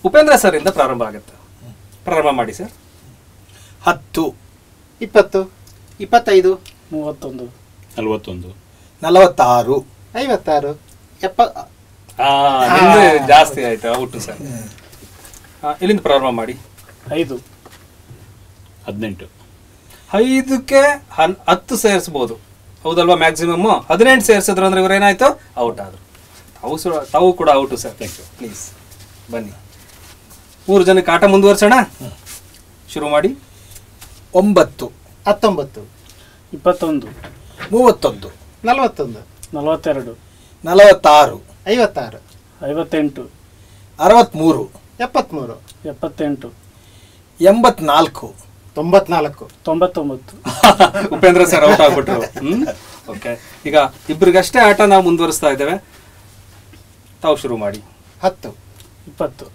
A: ಉಪೇಂದ್ರ ಸರ್ ಇಂದ ಪ್ರಾರಂಭ ಆಗುತ್ತೆ ಪ್ರಾರಂಭ ಮಾಡಿ ಸರ್ ಹತ್ತು ಇಪ್ಪತ್ತು ಇಪ್ಪತ್ತೈದು ಮೂವತ್ತೊಂದು ನಲವತ್ತೊಂದು ನಲವತ್ತಾರು ಐವತ್ತಾರು ಎಪ್ಪ ಜಾಸ್ತಿ ಆಯ್ತು ಔಟು ಸರ್ ಎಲ್ಲಿಂದ ಪ್ರಾರಂಭ ಮಾಡಿ ಐದು ಹದಿನೆಂಟು ಐದಕ್ಕೆ ಹನ್ ಹತ್ತು ಸೇರಿಸ್ಬೋದು ಹೌದಲ್ವಾ ಮ್ಯಾಕ್ಸಿಮಮ್ ಹದಿನೆಂಟು ಸೇರಿಸಿದ್ರು ಅಂದ್ರೆ ಇವ್ರೇನಾಯ್ತು ಔಟ್ ಆದರು ತಾವು ತಾವು ಕೂಡ out sir thank you please ಬನ್ನಿ ಮೂರು ಜನಕ್ಕೆ ಆಟ ಮುಂದುವರ್ಸೋಣ ಶುರು ಮಾಡಿ ಒಂಬತ್ತು ಹತ್ತೊಂಬತ್ತು ಇಪ್ಪತ್ತೊಂದು ಮೂವತ್ತೊಂದು ನಲವತ್ತೊಂದು ನಲವತ್ತೆರಡು ನಲವತ್ತಾರು ಐವತ್ತಾರು ಐವತ್ತೆಂಟು ಅರವತ್ತ್ಮೂರು ಎಪ್ಪತ್ತ್ಮೂರು ಎಪ್ಪತ್ತೆಂಟು ಎಂಬತ್ನಾಲ್ಕು ತೊಂಬತ್ನಾಲ್ಕು ತೊಂಬತ್ತೊಂಬತ್ತು ಉಪೇಂದ್ರ ಸರ್ ಔಟ್ ಆಗ್ಬಿಟ್ರು ಓಕೆ ಈಗ ಇಬ್ಬರಿಗಷ್ಟೇ ಆಟ ನಾವು ಮುಂದುವರಿಸ್ತಾ ಇದ್ದೇವೆ ತಾವು ಶುರು ಮಾಡಿ ಹತ್ತು ಇಪ್ಪತ್ತು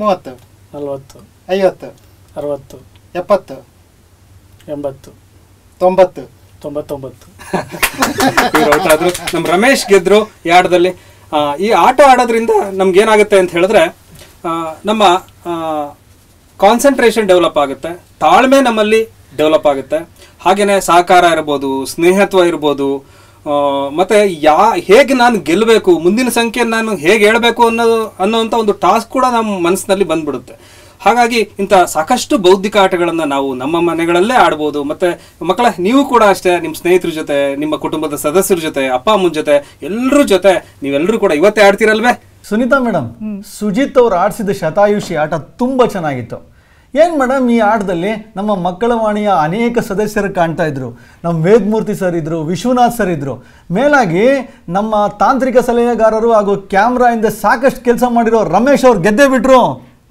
A: ಮೂವತ್ತು ನಲವತ್ತು ಐವತ್ತು ಅರವತ್ತು ಎಪ್ಪತ್ತು ಎಂಬತ್ತು ತೊಂಬತ್ತು ತೊಂಬತ್ತೊಂಬತ್ತು ಔಟ್ ಆದರು ನಮ್ಮ ರಮೇಶ್ ಗೆದ್ದರು ಈ ಈ ಆಟ ಆಡೋದ್ರಿಂದ ನಮ್ಗೇನಾಗುತ್ತೆ ಅಂತ ಹೇಳಿದ್ರೆ ನಮ್ಮ ಕಾನ್ಸಂಟ್ರೇಷನ್ ಡೆವಲಪ್ ಆಗುತ್ತೆ ತಾಳ್ಮೆ ನಮ್ಮಲ್ಲಿ ಡೆವಲಪ್ ಆಗುತ್ತೆ ಹಾಗೆಯೇ ಸಹಕಾರ ಇರ್ಬೋದು ಸ್ನೇಹತ್ವ ಇರ್ಬೋದು ಮತ್ತು ಯಾ ಹೇಗೆ ನಾನು ಗೆಲ್ಲಬೇಕು ಮುಂದಿನ ಸಂಖ್ಯೆ ನಾನು ಹೇಗೆ ಹೇಳಬೇಕು ಅನ್ನೋದು ಅನ್ನೋವಂಥ ಒಂದು ಟಾಸ್ಕ್ ಕೂಡ ನಮ್ಮ ಮನಸ್ಸಿನಲ್ಲಿ ಬಂದ್ಬಿಡುತ್ತೆ ಹಾಗಾಗಿ ಇಂಥ ಸಾಕಷ್ಟು ಬೌದ್ಧಿಕ ಆಟಗಳನ್ನು ನಾವು ನಮ್ಮ ಮನೆಗಳಲ್ಲೇ ಆಡ್ಬೋದು ಮತ್ತು ಮಕ್ಕಳ ನೀವು ಕೂಡ ಅಷ್ಟೇ ನಿಮ್ಮ ಸ್ನೇಹಿತರ ಜೊತೆ ನಿಮ್ಮ ಕುಟುಂಬದ ಸದಸ್ಯರ ಜೊತೆ ಅಪ್ಪ ಅಮ್ಮನ ಜೊತೆ ಎಲ್ಲರೂ ಜೊತೆ ನೀವೆಲ್ಲರೂ ಕೂಡ ಇವತ್ತೇ ಆಡ್ತೀರಲ್ವೇ
B: ಸುನೀತಾ ಮೇಡಮ್ ಸುಜಿತ್ ಅವರು ಆಡಿಸಿದ ಶತಾಯುಷಿ ಆಟ ತುಂಬ ಚೆನ್ನಾಗಿತ್ತು ಏನು ಮೇಡಮ್ ಈ ಆಟದಲ್ಲಿ ನಮ್ಮ ಮಕ್ಕಳ ವಾಣಿಯ ಅನೇಕ ಸದಸ್ಯರು ಕಾಣ್ತಾ ಇದ್ರು ನಮ್ಮ ವೇದಮೂರ್ತಿ ಸರ್ ಇದ್ದರು ವಿಶ್ವನಾಥ್ ಸರ್ ಇದ್ದರು ಮೇಲಾಗಿ ನಮ್ಮ ತಾಂತ್ರಿಕ ಸಲಹೆಗಾರರು ಹಾಗೂ ಕ್ಯಾಮ್ರಾ ಇಂದ ಸಾಕಷ್ಟು ಕೆಲಸ ಮಾಡಿರೋ ರಮೇಶ್ ಅವ್ರು ಗೆದ್ದೇ ಬಿಟ್ರು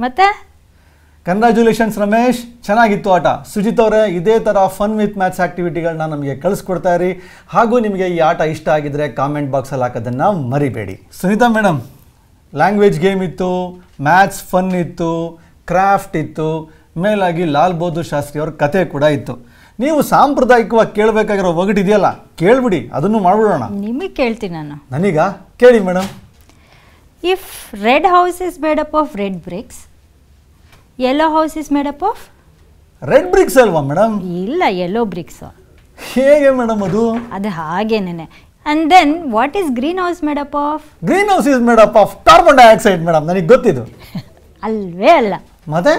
B: ಮತ್ತೆ ಕಂಗ್ರ್ಯಾಚುಲೇಷನ್ಸ್ ರಮೇಶ್ ಚೆನ್ನಾಗಿತ್ತು ಆಟ ಸುಜಿತ್ ಅವರೇ ಇದೇ ಥರ ಫನ್ ವಿತ್ ಮ್ಯಾಥ್ಸ್ ಆ್ಯಕ್ಟಿವಿಟಿಗಳನ್ನ ನಮಗೆ ಕಳಿಸ್ಕೊಡ್ತಾ ಇರಿ ಹಾಗೂ ನಿಮಗೆ ಈ ಆಟ ಇಷ್ಟ ಆಗಿದ್ರೆ ಕಾಮೆಂಟ್ ಬಾಕ್ಸಲ್ಲಿ ಹಾಕೋದನ್ನು ಮರಿಬೇಡಿ ಸುನಿತಾ ಮೇಡಮ್ ಲ್ಯಾಂಗ್ವೇಜ್ ಗೇಮ್ ಇತ್ತು ಮ್ಯಾಥ್ಸ್ ಫನ್ ಇತ್ತು ಕ್ರಾಫ್ಟ್ ಇತ್ತು ಮೇಲಾಗಿ ಲಾಲ್ ಬಹದ್ದೂರ್ ಶಾಸ್ತ್ರಿ ಅವ್ರ ಕತೆ ಕೂಡ ಇತ್ತು ನೀವು ಸಾಂಪ್ರದಾಯಿಕವಾಗಿ ಕೇಳಬೇಕಾಗಿರೋ ಇದೆಯಲ್ಲ ಕೇಳ್ಬಿಡಿ ಅದನ್ನು ಮಾಡ್ಬಿಡೋಣ
C: ನಿಮಗೆ ಕೇಳ್ತೀನಿ ನಾನು
B: ನನೀಗ ಕೇಳಿ madam
C: if red house is made up of red bricks yellow house is made up of
B: red bricks ಅಲ್ವಾ ಮೇಡಮ್ ಇಲ್ಲ ಯೆಲ್ಲೋ ಬ್ರಿಕ್ಸ್ ಹೇಗೆ
C: ಮೇಡಮ್ ಅದು ಅದು ಹಾಗೇನೇನೆ and then what is green house made up of
B: green house is made up of carbon dioxide madam ನನಗೆ ಗೊತ್ತಿದ್ದು
C: ಅಲ್ವೇ ಅಲ್ಲ ಮತ್ತೆ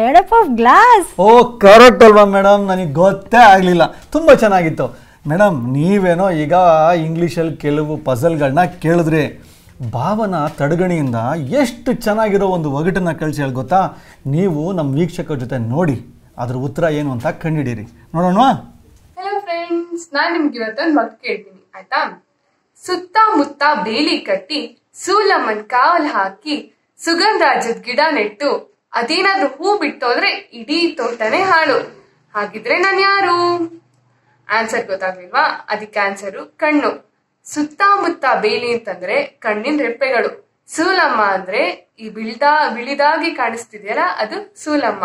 C: made up of glass
B: oh correct ಅಲ್ವಾ ಮೇಡಮ್ ನನಗೆ ಗೊತ್ತೇ ಆಗಲಿಲ್ಲ ತುಂಬ ಚೆನ್ನಾಗಿತ್ತು ಮೇಡಮ್ ನೀವೇನೋ ಈಗ ಇಂಗ್ಲೀಷಲ್ಲಿ ಕೆಲವು ಪಜಲ್ಗಳನ್ನ ಕೇಳಿದ್ರಿ ಭಾವನ ತಡಗಣಿಯಿಂದ ಎಷ್ಟು ಚೆನ್ನಾಗಿರೋ ಒಂದು ಒಗಟನ್ನು ಕಳಿಸಿ ಹೇಳಿ ಗೊತ್ತಾ ನೀವು ನಮ್ಮ ವೀಕ್ಷಕರ ಜೊತೆ ನೋಡಿ ಅದ್ರ ಉತ್ತರ ಏನು ಅಂತ ಕಂಡಿಡೀರಿ ನೋಡೋಣ
A: ಹಲೋ ಫ್ರೆಂಡ್ಸ್ ನಾನು ನಿಮ್ಗೆ ಇವತ್ತೊಂದು ಮಾತು ಕೇಳ್ತೀನಿ ಆಯ್ತಾ ಸುತ್ತಮುತ್ತ ಬೇಲಿ ಕಟ್ಟಿ ಸೂಲಮ್ಮನ್ ಕಾವಲ್ ಹಾಕಿ ಸುಗಂಧರಾಜದ ಗಿಡ ನೆಟ್ಟು ಅದೇನಾದ್ರೂ ಹೂ ಬಿಟ್ಟೋದ್ರೆ ಇಡೀ ತೋಟನೇ ಹಾಳು ಹಾಗಿದ್ರೆ ನಾನು ಯಾರು ಆನ್ಸರ್ ಗೊತ್ತಾಗ್ಲಿಲ್ವಾ ಅದಕ್ಕೆ ಆನ್ಸರು ಕಣ್ಣು ಸುತ್ತಮುತ್ತ ಬೇಲಿ ಅಂತಂದ್ರೆ ಕಣ್ಣಿನ ರೆಪ್ಪೆಗಳು ಸೂಲಮ್ಮ ಅಂದ್ರೆ ಈ ಬಿಳ್ದಾ ಬಿಳಿದಾಗಿ ಕಾಣಿಸ್ತಿದೆಯಲ್ಲ ಅದು ಸೂಲಮ್ಮ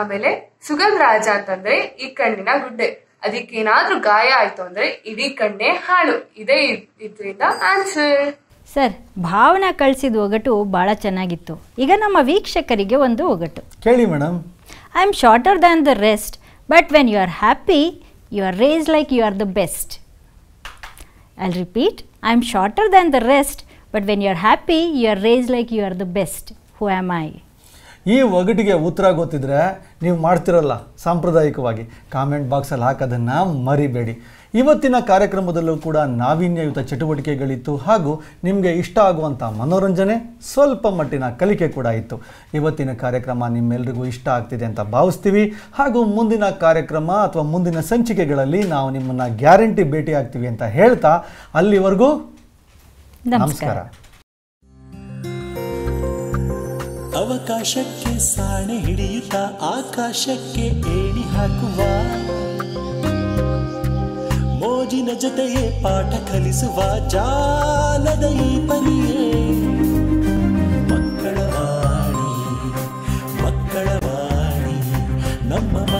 A: ಆಮೇಲೆ ಸುಗಂಧರಾಜ ಅಂತಂದ್ರೆ ಈ ಕಣ್ಣಿನ ಗುಡ್ಡೆ ಅದಕ್ಕೇನಾದ್ರೂ ಗಾಯ ಆಯ್ತು ಅಂದ್ರೆ ಇಡೀ ಕಣ್ಣೇ ಹಾಳು ಇದೇ ಇದ್ರಿಂದ ಆನ್ಸರ್
C: ಸರ್ ಭಾವನಾ ಕಳಿಸಿದ ಒಗಟು ಬಹಳ ಚೆನ್ನಾಗಿತ್ತು ಈಗ ನಮ್ಮ ವೀಕ್ಷಕರಿಗೆ ಒಂದು ಒಗಟು ಕೇಳಿ madam I am shorter than the rest but when you are happy you are raise like you are the best I'll repeat, I'm shorter than the rest, but when you're happy, you're raised like you are the best. Who am I?
B: ಈ ಒಗಟಿಗೆ ಉತ್ತರ ಗೊತ್ತಿದ್ರೆ ನೀವು ಮಾಡ್ತಿರಲ್ಲ ಸಾಂಪ್ರದಾಯಿಕವಾಗಿ comment ಬಾಕ್ಸಲ್ಲಿ ಹಾಕೋದನ್ನು ಮರಿಬೇಡಿ ಇವತ್ತಿನ ಕಾರ್ಯಕ್ರಮದಲ್ಲೂ ಕೂಡ ನಾವೀನ್ಯಯುತ ಚಟುವಟಿಕೆಗಳಿತ್ತು ಹಾಗೂ ನಿಮಗೆ ಇಷ್ಟ ಆಗುವಂಥ ಮನೋರಂಜನೆ ಸ್ವಲ್ಪ ಮಟ್ಟಿನ ಕಲಿಕೆ ಕೂಡ ಇತ್ತು ಇವತ್ತಿನ ಕಾರ್ಯಕ್ರಮ ನಿಮ್ಮೆಲ್ರಿಗೂ ಇಷ್ಟ ಆಗ್ತಿದೆ ಅಂತ ಭಾವಿಸ್ತೀವಿ ಹಾಗೂ ಮುಂದಿನ ಕಾರ್ಯಕ್ರಮ ಅಥವಾ ಮುಂದಿನ ಸಂಚಿಕೆಗಳಲ್ಲಿ ನಾವು ನಿಮ್ಮನ್ನು ಗ್ಯಾರಂಟಿ ಭೇಟಿ ಆಗ್ತೀವಿ ಅಂತ ಹೇಳ್ತಾ ಅಲ್ಲಿವರೆಗೂ ನಮಸ್ಕಾರ
A: ಅವಕಾಶಕ್ಕೆ ಸಾಣೆ ಹಿಡಿಯುತ್ತ ಆಕಾಶಕ್ಕೆ ಏಣಿ ಹಾಕುವ
B: ಮೋಜಿನ ಜೊತೆಯೇ ಪಾಠ ಕಲಿಸುವ ಜಾಲದ ಈ ಪರಿಯೇ ಮಕ್ಕಳ ನಮ್ಮ